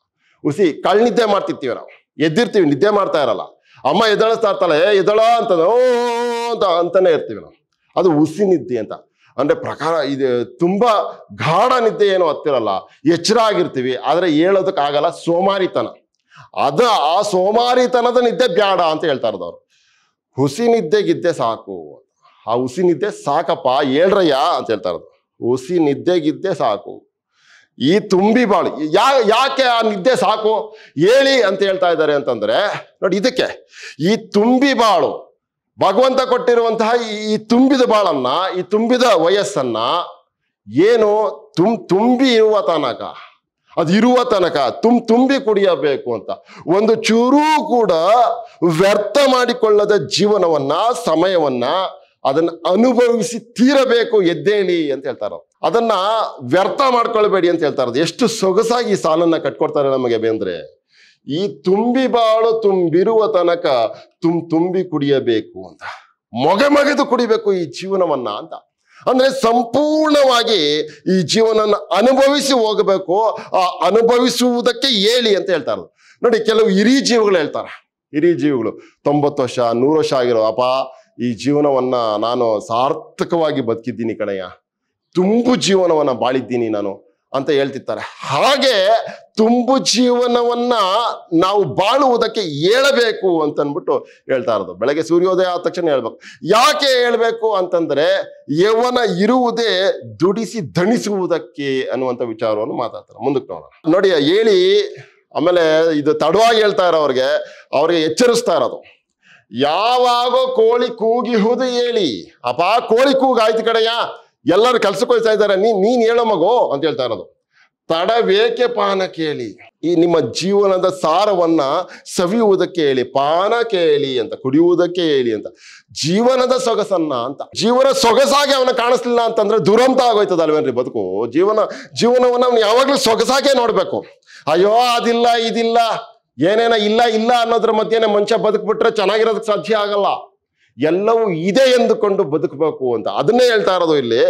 ಹುಸಿ ಕಳ್ ನಿದ್ದೆ ಮಾಡ್ತಿರ್ತೀವಿ ನಾವು ಎದ್ದಿರ್ತೀವಿ ನಿದ್ದೆ ಮಾಡ್ತಾ ಇರಲ್ಲ ಅಮ್ಮ ಎದ್ದಳಿಸ್ತಾ ಇರ್ತಾಳೆ ಏ ಎದಳ ಅಂತ ಅಂತ ಅಂತಾನೆ ಇರ್ತೀವಿ ನಾವು ಅದು ಹುಸಿ ನಿದ್ದೆ ಅಂತ ಅಂದರೆ ಪ್ರಕಾರ ಇದು ತುಂಬ ಗಾಢ ನಿದ್ದೆ ಏನು ಹತ್ತಿರಲ್ಲ ಎಚ್ಚರ ಆಗಿರ್ತೀವಿ ಆದರೆ ಹೇಳೋದಕ್ಕಾಗಲ್ಲ ಸೋಮಾರಿತನ ಅದ ಆ ಸೋಮಾರಿತನದ ನಿದ್ದೆ ಬ್ಯಾಡ ಅಂತ ಹೇಳ್ತಾ ಅವರು ಹುಸಿ ನಿದ್ದೆಗಿದ್ದೆ ಸಾಕು ಆ ಹುಸಿ ನಿದ್ದೆ ಸಾಕಪ್ಪ ಹೇಳ್ರಯ್ಯ ಅಂತ ಹೇಳ್ತಾ ಇರೋದು ಹುಸಿ ನಿದ್ದೆಗಿದ್ದೆ ಸಾಕು ಈ ತುಂಬಿ ಬಾಳು ಯಾ ಯಾಕೆ ಆ ನಿದ್ದೆ ಸಾಕು ಹೇಳಿ ಅಂತ ಹೇಳ್ತಾ ಇದ್ದಾರೆ ಅಂತಂದ್ರೆ ನೋಡಿ ಇದಕ್ಕೆ ಈ ತುಂಬಿ ಬಾಳು ಭಗವಂತ ಕೊಟ್ಟಿರುವಂತಹ ಈ ತುಂಬಿದ ಬಾಳನ್ನ ಈ ತುಂಬಿದ ವಯಸ್ಸನ್ನ ಏನು ತುಂಬಿ ಇರುವ ತನಕ ಅದು ಇರುವ ತನಕ ತುಂಬ ತುಂಬಿ ಕುಡಿಯಬೇಕು ಅಂತ ಒಂದು ಚೂರೂ ಕೂಡ ವ್ಯರ್ಥ ಮಾಡಿಕೊಳ್ಳದ ಜೀವನವನ್ನ ಸಮಯವನ್ನ ಅದನ್ನ ಅನುಭವಿಸಿ ತೀರಬೇಕು ಎದ್ದೇಳಿ ಅಂತ ಹೇಳ್ತಾರ ಅದನ್ನ ವ್ಯರ್ಥ ಮಾಡ್ಕೊಳ್ಬೇಡಿ ಅಂತ ಹೇಳ್ತಾರ ಎಷ್ಟು ಸೊಗಸಾಗಿ ಈ ಸಾಲನ್ನ ಕಟ್ಕೊಡ್ತಾರೆ ನಮಗೆ ಬೇಂದ್ರೆ ಈ ತುಂಬಿ ಬಾಳು ತುಂಬಿರುವ ತನಕ ತುಂಬ ತುಂಬಿ ಕುಡಿಯಬೇಕು ಅಂತ ಮೊಗೆ ಮಗೆದು ಕುಡಿಬೇಕು ಈ ಜೀವನವನ್ನ ಅಂತ ಅಂದರೆ ಸಂಪೂರ್ಣವಾಗಿ ಈ ಜೀವನನ ಅನುಭವಿಸಿ ಹೋಗಬೇಕು ಆ ಅನುಭವಿಸುವುದಕ್ಕೆ ಹೇಳಿ ಅಂತ ಹೇಳ್ತಾರೆ ನೋಡಿ ಕೆಲವು ಹಿರಿ ಜೀವಗಳು ಹೇಳ್ತಾರೆ ಹಿರಿ ಜೀವಿಗಳು ತೊಂಬತ್ತು ವರ್ಷ ನೂರು ವರ್ಷ ಆಗಿರೋ ಅಪ್ಪ ಈ ಜೀವನವನ್ನು ನಾನು ಸಾರ್ಥಕವಾಗಿ ಬದುಕಿದ್ದೀನಿ ಕಣಯ್ಯ ತುಂಬು ಜೀವನವನ್ನು ಬಾಳಿದ್ದೀನಿ ನಾನು ಅಂತ ಹೇಳ್ತಿರ್ತಾರೆ ಹಾಗೆ ತುಂಬು ಜೀವನವನ್ನ ನಾವು ಬಾಳುವುದಕ್ಕೆ ಹೇಳಬೇಕು ಅಂತನ್ಬಿಟ್ಟು ಹೇಳ್ತಾ ಇರೋದು ಬೆಳಗ್ಗೆ ಸೂರ್ಯೋದಯ ಆದ ತಕ್ಷಣ ಹೇಳ್ಬೇಕು ಯಾಕೆ ಹೇಳ್ಬೇಕು ಅಂತಂದ್ರೆ ಯವನ ಇರುವುದೇ ದುಡಿಸಿ ಧಣಿಸುವುದಕ್ಕೆ ಅನ್ನುವಂಥ ವಿಚಾರವನ್ನು ಮಾತಾಡ್ತಾರೆ ಮುಂದಕ್ಕೆ ನೋಡೋಣ ನೋಡಿ ಹೇಳಿ ಆಮೇಲೆ ಇದು ತಡವಾಗಿ ಹೇಳ್ತಾ ಇರೋ ಅವ್ರಿಗೆ ಎಚ್ಚರಿಸ್ತಾ ಇರೋದು ಯಾವಾಗೋ ಕೋಳಿ ಕೂಗಿಹುದು ಹೇಳಿ ಅಪ ಕೋಳಿ ಕೂಗಾಯ್ತು ಕಡೆಯ ಎಲ್ಲರೂ ಕೆಲ್ಸಕ್ಕೆ ಇದ್ದಾರೆ ನೀನ್ ನೀನ್ ಹೇಳೋ ಮಗು ಅಂತ ಹೇಳ್ತಾ ಇರೋದು ತಡವೇಕೆ ಪಾನ ಕೇಳಿ ಈ ನಿಮ್ಮ ಜೀವನದ ಸಾರವನ್ನ ಸವಿಯುವುದಕ್ಕೆ ಹೇಳಿ ಪಾನ ಕೇಳಿ ಅಂತ ಕುಡಿಯುವುದಕ್ಕೆ ಹೇಳಿ ಅಂತ ಜೀವನದ ಸೊಗಸನ್ನ ಅಂತ ಜೀವನ ಸೊಗಸಾಗಿ ಅವನ ಕಾಣಿಸ್ಲಿಲ್ಲ ಅಂತಂದ್ರೆ ದುರಂತ ಆಗೋಯ್ತದ ಅಲ್ವೇನ್ರಿ ಬದುಕು ಜೀವನ ಜೀವನವನ್ನ ಅವನು ಯಾವಾಗ್ಲೂ ಸೊಗಸಾಗೆ ನೋಡ್ಬೇಕು ಅಯ್ಯೋ ಅದಿಲ್ಲ ಇದಿಲ್ಲ ಏನೇನ ಇಲ್ಲ ಇಲ್ಲ ಅನ್ನೋದ್ರ ಮಧ್ಯೆನೆ ಮನುಷ್ಯ ಬದುಕ್ಬಿಟ್ರೆ ಚೆನ್ನಾಗಿರೋದಕ್ಕೆ ಸಾಧ್ಯ ಆಗಲ್ಲ ಎಲ್ಲವೂ ಇದೆ ಎಂದುಕೊಂಡು ಬದುಕಬೇಕು ಅಂತ ಅದನ್ನೇ ಹೇಳ್ತಾ ಇರೋದು ಇಲ್ಲಿ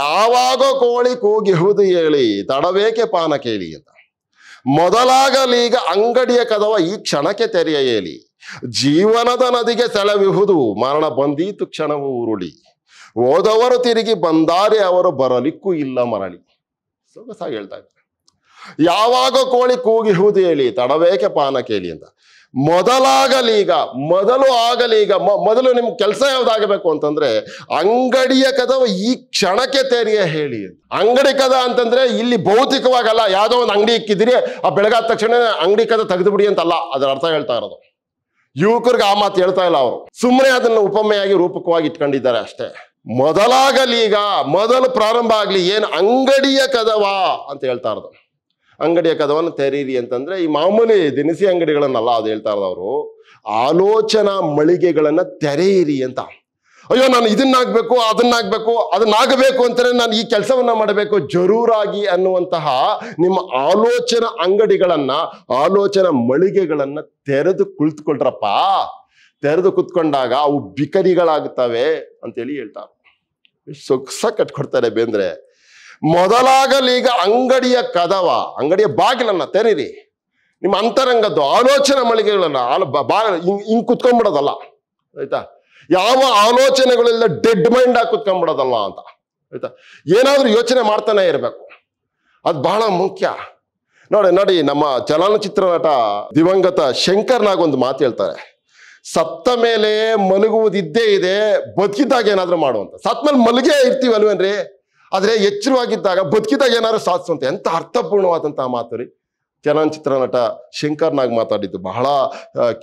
ಯಾವಾಗ ಕೋಳಿ ಕೂಗಿಹುದು ಹೇಳಿ ತಡವೇಕೆ ಪಾನ ಕೇಳಿ ಅಂತ ಈಗ ಅಂಗಡಿಯ ಕದವ ಈ ಕ್ಷಣಕ್ಕೆ ತೆರೆಯ ಹೇಳಿ ಜೀವನದ ನದಿಗೆ ಸೆಳೆವಿಹುದು ಮರಣ ಬಂದೀತು ಕ್ಷಣವು ಉರುಳಿ ಹೋದವರು ತಿರುಗಿ ಬಂದಾರೆ ಅವರು ಬರಲಿಕ್ಕೂ ಇಲ್ಲ ಮರಳಿ ಸೊಗಸಾಗಿ ಹೇಳ್ತಾ ಇದ್ದಾರೆ ಯಾವಾಗ ಕೋಳಿ ಕೂಗಿಹುದು ಹೇಳಿ ತಡಬೇಕೆ ಪಾನ ಕೇಳಿ ಅಂತ ಮೊದಲಾಗಲೀಗ ಮೊದಲು ಆಗಲೀಗ ಮೊದಲು ನಿಮ್ ಕೆಲಸ ಯಾವ್ದಾಗಬೇಕು ಅಂತಂದ್ರೆ ಅಂಗಡಿಯ ಕದವ ಈ ಕ್ಷಣಕ್ಕೆ ತೆರೆಯ ಹೇಳಿ ಅಂಗಡಿ ಕದ ಅಂತಂದ್ರೆ ಇಲ್ಲಿ ಭೌತಿಕವಾಗಲ್ಲ ಯಾವುದೋ ಒಂದು ಅಂಗಡಿ ಇಕ್ಕಿದಿರಿ ಆ ಬೆಳಗಾದ ತಕ್ಷಣ ಅಂಗಡಿ ಕದ ತೆಗೆದು ಬಿಡಿ ಅಂತಲ್ಲ ಅದರ ಅರ್ಥ ಹೇಳ್ತಾ ಇರೋದು ಯುವಕರಿಗೆ ಆ ಮಾತು ಹೇಳ್ತಾ ಇಲ್ಲ ಅವರು ಸುಮ್ಮನೆ ಅದನ್ನು ಉಪಮೆಯಾಗಿ ರೂಪಕವಾಗಿ ಇಟ್ಕೊಂಡಿದ್ದಾರೆ ಅಷ್ಟೇ ಮೊದಲಾಗಲೀಗ ಮೊದಲು ಪ್ರಾರಂಭ ಆಗಲಿ ಏನು ಅಂಗಡಿಯ ಕದವಾ ಅಂತ ಹೇಳ್ತಾ ಇರೋದು ಅಂಗಡಿಯ ಕದವನ್ನು ತೆರೀರಿ ಅಂತಂದ್ರೆ ಈ ಮಾಮೂಲಿ ದಿನಸಿ ಅಂಗಡಿಗಳನ್ನಲ್ಲ ಅದು ಹೇಳ್ತಾ ಅವರು ಆಲೋಚನಾ ಮಳಿಗೆಗಳನ್ನ ತೆರೆಯಿರಿ ಅಂತ ಅಯ್ಯೋ ನಾನು ಇದನ್ನಾಗಬೇಕು ಅದನ್ನಾಗಬೇಕು ಅದನ್ನಾಗಬೇಕು ಅಂತಾನೆ ನಾನು ಈ ಕೆಲಸವನ್ನ ಮಾಡಬೇಕು ಜರೂರಾಗಿ ಅನ್ನುವಂತಹ ನಿಮ್ಮ ಆಲೋಚನಾ ಅಂಗಡಿಗಳನ್ನ ಆಲೋಚನಾ ಮಳಿಗೆಗಳನ್ನ ತೆರೆದು ಕುಳಿತುಕೊಳ್ರಪ್ಪ ತೆರೆದು ಕುತ್ಕೊಂಡಾಗ ಅವು ಬಿಕರಿಗಳಾಗುತ್ತವೆ ಅಂತೇಳಿ ಹೇಳ್ತಾರೆ ಸೊಗ್ಸ ಕಟ್ಕೊಡ್ತಾರೆ ಬೇಂದ್ರೆ ಈಗ ಅಂಗಡಿಯ ಕದವ ಅಂಗಡಿಯ ಬಾಗಿಲನ್ನು ತೆರೀರಿ ನಿಮ್ಮ ಅಂತರಂಗದ್ದು ಆಲೋಚನೆ ಮಳಿಗೆಗಳನ್ನು ಆಲ ಬಾ ಹಿಂಗೆ ಕುತ್ಕೊಂಡ್ಬಿಡೋದಲ್ಲ ಆಯ್ತಾ ಯಾವ ಆಲೋಚನೆಗಳೆಲ್ಲ ಡೆಡ್ ಮೈಂಡ್ ಆಗಿ ಕುತ್ಕೊಂಡ್ಬಿಡೋದಲ್ಲ ಅಂತ ಆಯ್ತಾ ಏನಾದರೂ ಯೋಚನೆ ಮಾಡ್ತಾನೆ ಇರಬೇಕು ಅದು ಬಹಳ ಮುಖ್ಯ ನೋಡಿ ನೋಡಿ ನಮ್ಮ ಚಲನಚಿತ್ರ ನಟ ದಿವಂಗತ ಒಂದು ಮಾತು ಹೇಳ್ತಾರೆ ಸತ್ತ ಮೇಲೆ ಮಲಗುವುದಿದ್ದೇ ಇದೆ ಬದುಕಿದಾಗ ಏನಾದರೂ ಮಾಡುವಂತ ಸತ್ ಮೇಲೆ ಮಲಗೇ ಇರ್ತೀವಲ್ವೇನ್ರಿ ಆದರೆ ಎಚ್ಚರವಾಗಿದ್ದಾಗ ಬದುಕಿದಾಗ ಏನಾದ್ರು ಸಾಧಿಸುವಂತೆ ಎಂಥ ಅರ್ಥಪೂರ್ಣವಾದಂತಹ ಮಾತು ರೀ ಚಲನಚಿತ್ರ ನಟ ಶಂಕರ್ ಮಾತಾಡಿದ್ದು ಬಹಳ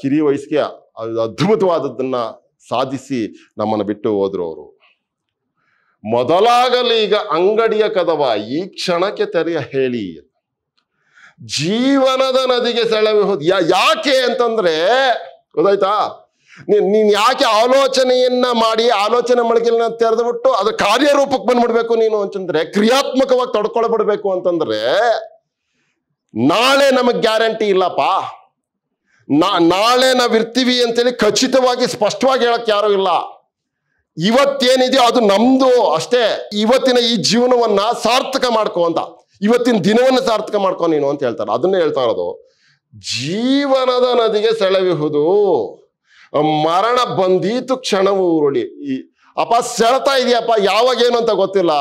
ಕಿರಿ ವಯಸ್ಸಿಗೆ ಅದ್ಭುತವಾದದ್ದನ್ನ ಸಾಧಿಸಿ ನಮ್ಮನ್ನು ಬಿಟ್ಟು ಹೋದ್ರು ಅವರು ಮೊದಲಾಗಲಿ ಈಗ ಅಂಗಡಿಯ ಕದವ ಈ ಕ್ಷಣಕ್ಕೆ ತೆರೆಯ ಹೇಳಿ ಜೀವನದ ನದಿಗೆ ಸೆಳೆವೆ ಹೋದ್ ಯಾಕೆ ಅಂತಂದ್ರೆ ಗೊತ್ತಾಯ್ತಾ ನೀನ್ ಯಾಕೆ ಆಲೋಚನೆಯನ್ನ ಮಾಡಿ ಆಲೋಚನೆ ಮಳಿಗೆ ತೆರೆದು ಬಿಟ್ಟು ಅದು ಕಾರ್ಯರೂಪಕ್ಕೆ ಬಂದ್ಬಿಡ್ಬೇಕು ನೀನು ಅಂತಂದ್ರೆ ಕ್ರಿಯಾತ್ಮಕವಾಗಿ ತೊಡ್ಕೊಳ್ಬಿಡ್ಬೇಕು ಅಂತಂದ್ರೆ ನಾಳೆ ನಮಗ್ ಗ್ಯಾರಂಟಿ ಇಲ್ಲಪ್ಪ ನಾ ನಾಳೆ ನಾವ್ ಇರ್ತೀವಿ ಅಂತೇಳಿ ಖಚಿತವಾಗಿ ಸ್ಪಷ್ಟವಾಗಿ ಹೇಳಕ್ ಯಾರು ಇಲ್ಲ ಇವತ್ತೇನಿದೆಯೋ ಅದು ನಮ್ದು ಅಷ್ಟೇ ಇವತ್ತಿನ ಈ ಜೀವನವನ್ನ ಸಾರ್ಥಕ ಮಾಡ್ಕೋ ಅಂತ ಇವತ್ತಿನ ದಿನವನ್ನ ಸಾರ್ಥಕ ಮಾಡ್ಕೊ ನೀನು ಅಂತ ಹೇಳ್ತಾರೆ ಅದನ್ನೇ ಹೇಳ್ತಾ ಇರೋದು ಜೀವನದ ನದಿಗೆ ಸೆಳೆಯುವುದು ಮರಣ ಬಂದೀತು ಕ್ಷಣವು ಉರುಳಿ ಅಪ್ಪ ಸೆಳ್ತಾ ಇದೆಯಪ್ಪ ಯಾವಾಗ ಏನು ಅಂತ ಗೊತ್ತಿಲ್ಲ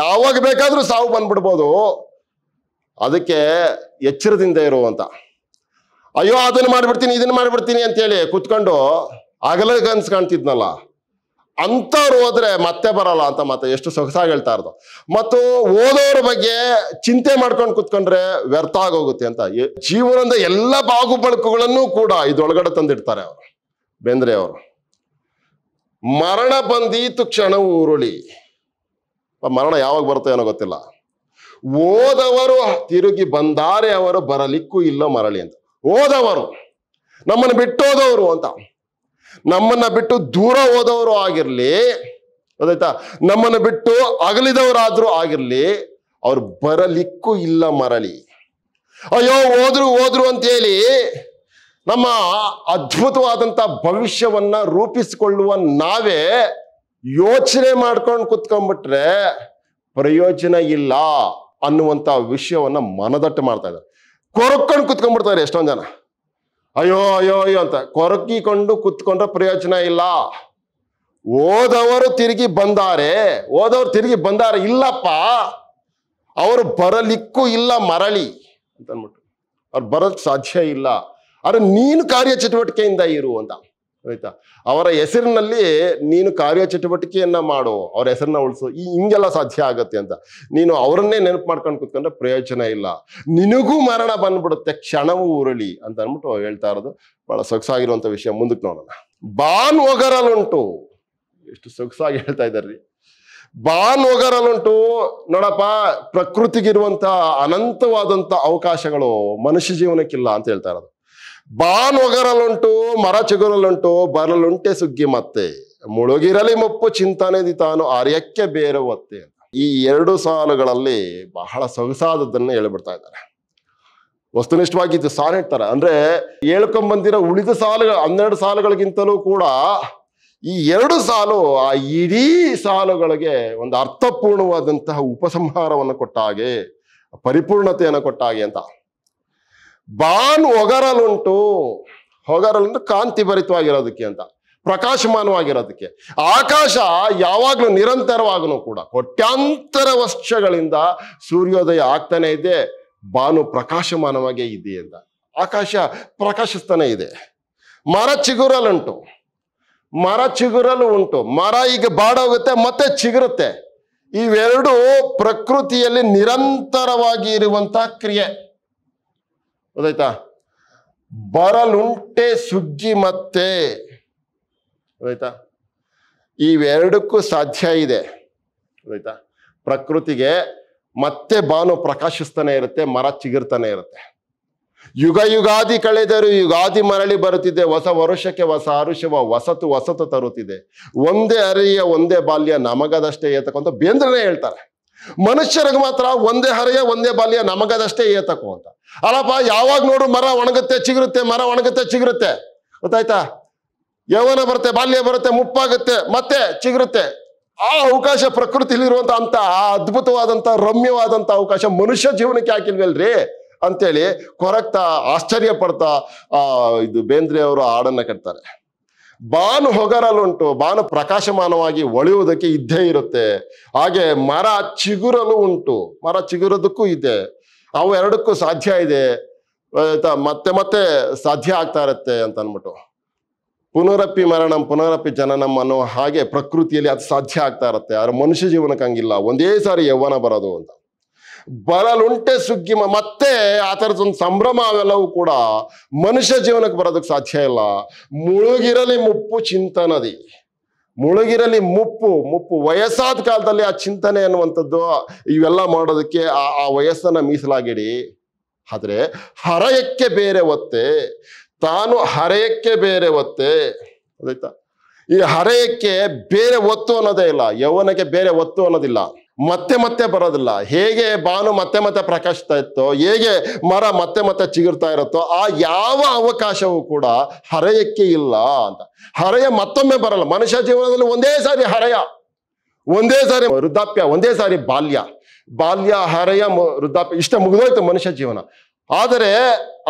ಯಾವಾಗ ಬೇಕಾದ್ರೂ ಸಾವು ಬಂದ್ಬಿಡ್ಬೋದು ಅದಕ್ಕೆ ಎಚ್ಚರದಿಂದ ಇರುವಂತ ಅಯ್ಯೋ ಅದನ್ನ ಮಾಡ್ಬಿಡ್ತೀನಿ ಇದನ್ನ ಮಾಡ್ಬಿಡ್ತೀನಿ ಅಂತೇಳಿ ಕುತ್ಕೊಂಡು ಅಗಲ ಕನ್ಸ್ ಕಾಣ್ತಿದ್ನಲ್ಲ ಅಂಥವ್ರು ಹೋದ್ರೆ ಮತ್ತೆ ಬರಲ್ಲ ಅಂತ ಮತ್ತೆ ಎಷ್ಟು ಸೊಗಸಾಗಿ ಹೇಳ್ತಾ ಇರೋದು ಮತ್ತು ಓದೋರ ಬಗ್ಗೆ ಚಿಂತೆ ಮಾಡ್ಕೊಂಡು ಕುತ್ಕೊಂಡ್ರೆ ವ್ಯರ್ಥ ಆಗೋಗುತ್ತೆ ಅಂತ ಜೀವನದ ಎಲ್ಲ ಬಾಗುಬಳಕುಗಳನ್ನು ಕೂಡ ಇದೊಳಗಡೆ ತಂದಿಡ್ತಾರೆ ಅವರು ಬೇಂದ್ರೆ ಅವರು ಮರಣ ಬಂದೀತು ಕ್ಷಣ ಉರುಳಿ ಮರಣ ಯಾವಾಗ ಬರುತ್ತೆ ಏನೋ ಗೊತ್ತಿಲ್ಲ ಓದವರು ತಿರುಗಿ ಬಂದಾರೆ ಅವರು ಬರಲಿಕ್ಕೂ ಇಲ್ಲ ಮರಳಿ ಅಂತ ಓದವರು ನಮ್ಮನ್ನು ಬಿಟ್ಟೋದವರು ಅಂತ ನಮ್ಮನ್ನ ಬಿಟ್ಟು ದೂರ ಹೋದವರು ಆಗಿರ್ಲಿ ಗೊತ್ತಾಯ್ತಾ ನಮ್ಮನ್ನು ಬಿಟ್ಟು ಅಗಲಿದವರಾದ್ರೂ ಆಗಿರ್ಲಿ ಅವ್ರು ಬರಲಿಕ್ಕೂ ಇಲ್ಲ ಮರಳಿ ಅಯ್ಯೋ ಹೋದ್ರು ಹೋದ್ರು ಅಂತೇಳಿ ನಮ್ಮ ಅದ್ಭುತವಾದಂಥ ಭವಿಷ್ಯವನ್ನ ರೂಪಿಸಿಕೊಳ್ಳುವ ನಾವೇ ಯೋಚನೆ ಮಾಡ್ಕೊಂಡು ಕುತ್ಕೊಂಡ್ಬಿಟ್ರೆ ಪ್ರಯೋಜನ ಇಲ್ಲ ಅನ್ನುವಂಥ ವಿಷಯವನ್ನ ಮನದಟ್ಟು ಮಾಡ್ತಾ ಇದ್ದಾರೆ ಕೊರಕೊಂಡು ಕುತ್ಕೊಂಡ್ಬಿಡ್ತಾರೆ ಎಷ್ಟೊಂದು ಜನ ಅಯ್ಯೋ ಅಯ್ಯೋ ಅಯ್ಯೋ ಅಂತ ಕೊರಕಿಕೊಂಡು ಕುತ್ಕೊಂಡ್ರೆ ಪ್ರಯೋಜನ ಇಲ್ಲ ಓದವರು ತಿರುಗಿ ಬಂದಾರೆ ಓದವರು ತಿರುಗಿ ಬಂದಾರೆ ಇಲ್ಲಪ್ಪ ಅವರು ಬರಲಿಕ್ಕೂ ಇಲ್ಲ ಮರಳಿ ಅಂತ ಅಂದ್ಬಿಟ್ಟು ಅವ್ರು ಬರೋಕ್ಕೆ ಸಾಧ್ಯ ಇಲ್ಲ ಆದರೆ ನೀನು ಕಾರ್ಯಚಟುವಟಿಕೆಯಿಂದ ಇರು ಅಂತ ಆಯ್ತಾ ಅವರ ಹೆಸರಿನಲ್ಲಿ ನೀನು ಚಟುವಟಿಕೆಯನ್ನ ಮಾಡು ಅವ್ರ ಹೆಸರನ್ನ ಉಳಿಸು ಈ ಹಿಂಗೆಲ್ಲ ಸಾಧ್ಯ ಆಗತ್ತೆ ಅಂತ ನೀನು ಅವರನ್ನೇ ನೆನಪು ಮಾಡ್ಕೊಂಡು ಕೂತ್ಕೊಂಡ್ರೆ ಪ್ರಯೋಜನ ಇಲ್ಲ ನಿನಗೂ ಮರಣ ಬಂದ್ಬಿಡುತ್ತೆ ಕ್ಷಣವೂ ಉರುಳಿ ಅಂತ ಅಂದ್ಬಿಟ್ಟು ಹೇಳ್ತಾ ಇರೋದು ಬಹಳ ಸೊಗಸಾಗಿರುವಂಥ ವಿಷಯ ಮುಂದಕ್ಕೆ ನೋಡೋಣ ಬಾನ್ ಒಗರಲುಂಟು ಎಷ್ಟು ಸೊಗಸಾಗಿ ಹೇಳ್ತಾ ಇದ್ದಾರ್ರಿ ಬಾನ್ ಒಗರಲುಂಟು ನೋಡಪ್ಪ ಪ್ರಕೃತಿಗಿರುವಂತ ಅನಂತವಾದಂಥ ಅವಕಾಶಗಳು ಮನುಷ್ಯ ಜೀವನಕ್ಕಿಲ್ಲ ಅಂತ ಹೇಳ್ತಾ ಇರೋದು ಒಗರಲುಂಟು ಮರ ಚಿಗುರಲುಂಟು ಬರಲುಂಟೆ ಸುಗ್ಗಿ ಮತ್ತೆ ಮುಳುಗಿರಲಿ ಮುಪ್ಪು ಚಿಂತನೆದಿ ತಾನು ಆರ್ಯಕ್ಕೆ ಬೇರೆ ಒತ್ತೆ ಈ ಎರಡು ಸಾಲುಗಳಲ್ಲಿ ಬಹಳ ಸೊಗಸಾದದ್ದನ್ನ ಹೇಳ್ಬಿಡ್ತಾ ಇದ್ದಾರೆ ವಸ್ತುನಿಷ್ಠವಾಗಿ ಇದು ಹೇಳ್ತಾರೆ ಅಂದ್ರೆ ಹೇಳ್ಕೊಂಬಂದಿರೋ ಉಳಿದ ಸಾಲು ಹನ್ನೆರಡು ಸಾಲುಗಳಿಗಿಂತಲೂ ಕೂಡ ಈ ಎರಡು ಸಾಲು ಆ ಇಡೀ ಸಾಲುಗಳಿಗೆ ಒಂದು ಅರ್ಥಪೂರ್ಣವಾದಂತಹ ಉಪಸಂಹಾರವನ್ನು ಕೊಟ್ಟ ಹಾಗೆ ಪರಿಪೂರ್ಣತೆಯನ್ನು ಕೊಟ್ಟ ಹಾಗೆ ಅಂತ ಬಾನ್ ಒಗರಲುಂಟು ಹೊಗರಲುಂಟು ಕಾಂತಿ ಭರಿತವಾಗಿರೋದಕ್ಕೆ ಅಂತ ಪ್ರಕಾಶಮಾನವಾಗಿರೋದಕ್ಕೆ ಆಕಾಶ ಯಾವಾಗಲೂ ನಿರಂತರವಾಗೂ ಕೂಡ ಕೋಟ್ಯಾಂತರ ವರ್ಷಗಳಿಂದ ಸೂರ್ಯೋದಯ ಆಗ್ತಾನೆ ಇದೆ ಬಾನು ಪ್ರಕಾಶಮಾನವಾಗೇ ಇದೆ ಅಂತ ಆಕಾಶ ಪ್ರಕಾಶಿಸ್ತಾನೆ ಇದೆ ಮರ ಚಿಗುರಲುಂಟು ಮರ ಚಿಗುರಲು ಉಂಟು ಮರ ಈಗ ಬಾಡೋಗುತ್ತೆ ಮತ್ತೆ ಚಿಗುರುತ್ತೆ ಇವೆರಡು ಪ್ರಕೃತಿಯಲ್ಲಿ ನಿರಂತರವಾಗಿ ಇರುವಂತಹ ಕ್ರಿಯೆ ಗೊತ್ತಾಯ್ತಾ ಬರಲುಂಟೆ ಸುಗ್ಗಿ ಮತ್ತೆ ಗೊತ್ತಾಯ್ತಾ ಇವೆರಡಕ್ಕೂ ಸಾಧ್ಯ ಇದೆ ಗೊತ್ತಾಯ್ತಾ ಪ್ರಕೃತಿಗೆ ಮತ್ತೆ ಬಾನು ಪ್ರಕಾಶಿಸ್ತಾನೆ ಇರುತ್ತೆ ಮರ ಚಿಗಿರ್ತಾನೆ ಇರುತ್ತೆ ಯುಗ ಯುಗಾದಿ ಕಳೆದರು ಯುಗಾದಿ ಮರಳಿ ಬರುತ್ತಿದೆ ಹೊಸ ವರುಷಕ್ಕೆ ಹೊಸ ಆರುಷವ ಹೊಸತು ವಸತು ತರುತ್ತಿದೆ ಒಂದೇ ಅರಿಯ ಒಂದೇ ಬಾಲ್ಯ ನಮಗದಷ್ಟೇ ಏತಕ್ಕಂಥ ಬೇಂದ್ರನೇ ಹೇಳ್ತಾರೆ ಮನುಷ್ಯರಿಗೆ ಮಾತ್ರ ಒಂದೇ ಹರೆಯ ಒಂದೇ ಬಾಲ್ಯ ನಮಗದಷ್ಟೇ ಏತಕು ಅಂತ ಅಲ್ಲಪ್ಪ ಯಾವಾಗ ನೋಡು ಮರ ಒಣಗುತ್ತೆ ಚಿಗುರುತ್ತೆ ಮರ ಒಣಗುತ್ತೆ ಚಿಗುರುತ್ತೆ ಗೊತ್ತಾಯ್ತಾ ಯೌವನ ಬರುತ್ತೆ ಬಾಲ್ಯ ಬರುತ್ತೆ ಮುಪ್ಪಾಗುತ್ತೆ ಮತ್ತೆ ಚಿಗುರುತ್ತೆ ಆ ಅವಕಾಶ ಪ್ರಕೃತಿಲಿರುವಂತ ಅಂತ ಆ ಅದ್ಭುತವಾದಂತ ರಮ್ಯವಾದಂತ ಅವಕಾಶ ಮನುಷ್ಯ ಜೀವನಕ್ಕೆ ಹಾಕಿಲ್ವಲ್ರಿ ಅಂತೇಳಿ ಕೊರಗ್ತಾ ಆಶ್ಚರ್ಯ ಪಡ್ತಾ ಆ ಇದು ಬೇಂದ್ರೆ ಅವರು ಹಾಡನ್ನ ಕಟ್ತಾರೆ ಬಾನು ಹೊಗರಲುಂಟು ಬಾನು ಪ್ರಕಾಶಮಾನವಾಗಿ ಒಳೆಯುವುದಕ್ಕೆ ಇದ್ದೇ ಇರುತ್ತೆ ಹಾಗೆ ಮರ ಚಿಗುರಲು ಉಂಟು ಮರ ಚಿಗುರೋದಕ್ಕೂ ಇದೆ ಅವು ಎರಡಕ್ಕೂ ಸಾಧ್ಯ ಇದೆ ಮತ್ತೆ ಮತ್ತೆ ಸಾಧ್ಯ ಆಗ್ತಾ ಇರುತ್ತೆ ಅಂತ ಅಂದ್ಬಿಟ್ಟು ಪುನರಪ್ಪಿ ಮರಣಂ ಪುನರಪ್ಪಿ ಜನನಂ ಅನ್ನೋ ಹಾಗೆ ಪ್ರಕೃತಿಯಲ್ಲಿ ಅದು ಸಾಧ್ಯ ಆಗ್ತಾ ಇರುತ್ತೆ ಆದರೆ ಮನುಷ್ಯ ಜೀವನಕ್ಕೆ ಹಂಗಿಲ್ಲ ಒಂದೇ ಸಾರಿ ಯೌವನ ಬರೋದು ಅಂತ ಬರಲುಂಟೆ ಸುಗ್ಗಿಮ ಮತ್ತೆ ಆ ಥರದೊಂದು ಸಂಭ್ರಮ ಅವೆಲ್ಲವೂ ಕೂಡ ಮನುಷ್ಯ ಜೀವನಕ್ಕೆ ಬರೋದಕ್ಕೆ ಸಾಧ್ಯ ಇಲ್ಲ ಮುಳುಗಿರಲಿ ಮುಪ್ಪು ಚಿಂತನದಿ ಮುಳುಗಿರಲಿ ಮುಪ್ಪು ಮುಪ್ಪು ವಯಸ್ಸಾದ ಕಾಲದಲ್ಲಿ ಆ ಚಿಂತನೆ ಅನ್ನುವಂಥದ್ದು ಇವೆಲ್ಲ ಮಾಡೋದಕ್ಕೆ ಆ ಆ ವಯಸ್ಸನ್ನು ಮೀಸಲಾಗಿಡಿ ಆದರೆ ಹರಯಕ್ಕೆ ಬೇರೆ ಒತ್ತೆ ತಾನು ಹರೆಯಕ್ಕೆ ಬೇರೆ ಒತ್ತೆ ಅದಾಯ್ತಾ ಈ ಹರಯಕ್ಕೆ ಬೇರೆ ಒತ್ತು ಅನ್ನೋದೇ ಇಲ್ಲ ಯೌವನಕ್ಕೆ ಬೇರೆ ಒತ್ತು ಅನ್ನೋದಿಲ್ಲ ಮತ್ತೆ ಮತ್ತೆ ಬರೋದಿಲ್ಲ ಹೇಗೆ ಬಾನು ಮತ್ತೆ ಮತ್ತೆ ಪ್ರಕಾಶಿಸ್ತಾ ಇತ್ತೋ ಹೇಗೆ ಮರ ಮತ್ತೆ ಮತ್ತೆ ಚಿಗುರ್ತಾ ಇರುತ್ತೋ ಆ ಯಾವ ಅವಕಾಶವೂ ಕೂಡ ಹರೆಯಕ್ಕೆ ಇಲ್ಲ ಅಂತ ಹರೆಯ ಮತ್ತೊಮ್ಮೆ ಬರಲ್ಲ ಮನುಷ್ಯ ಜೀವನದಲ್ಲಿ ಒಂದೇ ಸಾರಿ ಹರೆಯ ಒಂದೇ ಸಾರಿ ವೃದ್ಧಾಪ್ಯ ಒಂದೇ ಸಾರಿ ಬಾಲ್ಯ ಬಾಲ್ಯ ಹರೆಯ ವೃದ್ಧಾಪ್ಯ ಇಷ್ಟ ಮುಗಿದೋಯ್ತು ಮನುಷ್ಯ ಜೀವನ ಆದರೆ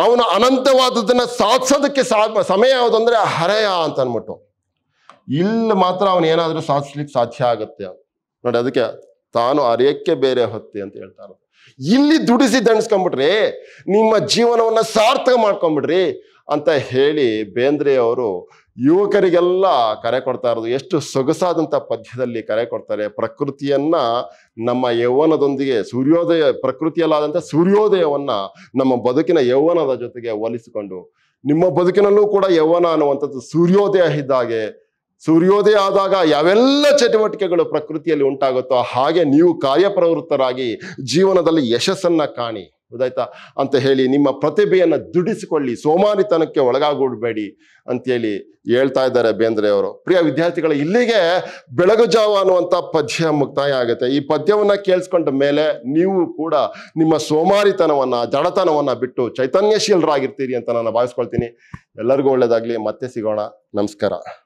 ಅವನ ಅನಂತವಾದದನ್ನ ಸಾಧಿಸೋದಕ್ಕೆ ಸಮಯ ಯಾವುದು ಅಂದ್ರೆ ಹರೆಯ ಅಂತ ಅನ್ಬಿಟ್ಟು ಇಲ್ಲಿ ಮಾತ್ರ ಅವನು ಏನಾದರೂ ಸಾಧಿಸ್ಲಿಕ್ಕೆ ಸಾಧ್ಯ ಆಗುತ್ತೆ ನೋಡಿ ಅದಕ್ಕೆ ತಾನು ಅರೆಯಕ್ಕೆ ಬೇರೆ ಹೊತ್ತಿ ಅಂತ ಹೇಳ್ತಾರೆ ಇಲ್ಲಿ ದುಡಿಸಿ ದಂಡಿಸ್ಕೊಂಡ್ಬಿಟ್ರಿ ನಿಮ್ಮ ಜೀವನವನ್ನ ಸಾರ್ಥಕ ಮಾಡ್ಕೊಂಬಿಡ್ರಿ ಅಂತ ಹೇಳಿ ಬೇಂದ್ರೆ ಅವರು ಯುವಕರಿಗೆಲ್ಲ ಕರೆ ಕೊಡ್ತಾ ಇರೋದು ಎಷ್ಟು ಸೊಗಸಾದಂಥ ಪದ್ಯದಲ್ಲಿ ಕರೆ ಕೊಡ್ತಾರೆ ಪ್ರಕೃತಿಯನ್ನ ನಮ್ಮ ಯೌವನದೊಂದಿಗೆ ಸೂರ್ಯೋದಯ ಪ್ರಕೃತಿಯಲ್ಲಾದಂಥ ಸೂರ್ಯೋದಯವನ್ನ ನಮ್ಮ ಬದುಕಿನ ಯೌವನದ ಜೊತೆಗೆ ಹೋಲಿಸಿಕೊಂಡು ನಿಮ್ಮ ಬದುಕಿನಲ್ಲೂ ಕೂಡ ಯೌವನ ಅನ್ನುವಂಥದ್ದು ಸೂರ್ಯೋದಯ ಇದ್ದಾಗೆ ಸೂರ್ಯೋದಯ ಆದಾಗ ಯಾವೆಲ್ಲ ಚಟುವಟಿಕೆಗಳು ಪ್ರಕೃತಿಯಲ್ಲಿ ಉಂಟಾಗುತ್ತೋ ಹಾಗೆ ನೀವು ಕಾರ್ಯಪ್ರವೃತ್ತರಾಗಿ ಜೀವನದಲ್ಲಿ ಯಶಸ್ಸನ್ನು ಕಾಣಿ ಹೌದಾಯ್ತಾ ಅಂತ ಹೇಳಿ ನಿಮ್ಮ ಪ್ರತಿಭೆಯನ್ನು ದುಡಿಸಿಕೊಳ್ಳಿ ಸೋಮಾರಿತನಕ್ಕೆ ಒಳಗಾಗೂಡಬೇಡಿ ಅಂತೇಳಿ ಹೇಳ್ತಾ ಇದ್ದಾರೆ ಬೇಂದ್ರೆ ಅವರು ಪ್ರಿಯ ವಿದ್ಯಾರ್ಥಿಗಳು ಇಲ್ಲಿಗೆ ಬೆಳಗು ಜಾವ ಅನ್ನುವಂಥ ಪದ್ಯ ಮುಕ್ತಾಯ ಆಗುತ್ತೆ ಈ ಪದ್ಯವನ್ನು ಕೇಳಿಸ್ಕೊಂಡ ಮೇಲೆ ನೀವು ಕೂಡ ನಿಮ್ಮ ಸೋಮಾರಿತನವನ್ನು ಜಡತನವನ್ನು ಬಿಟ್ಟು ಚೈತನ್ಯಶೀಲರಾಗಿರ್ತೀರಿ ಅಂತ ನಾನು ಭಾವಿಸ್ಕೊಳ್ತೀನಿ ಎಲ್ಲರಿಗೂ ಒಳ್ಳೆಯದಾಗಲಿ ಮತ್ತೆ ಸಿಗೋಣ ನಮಸ್ಕಾರ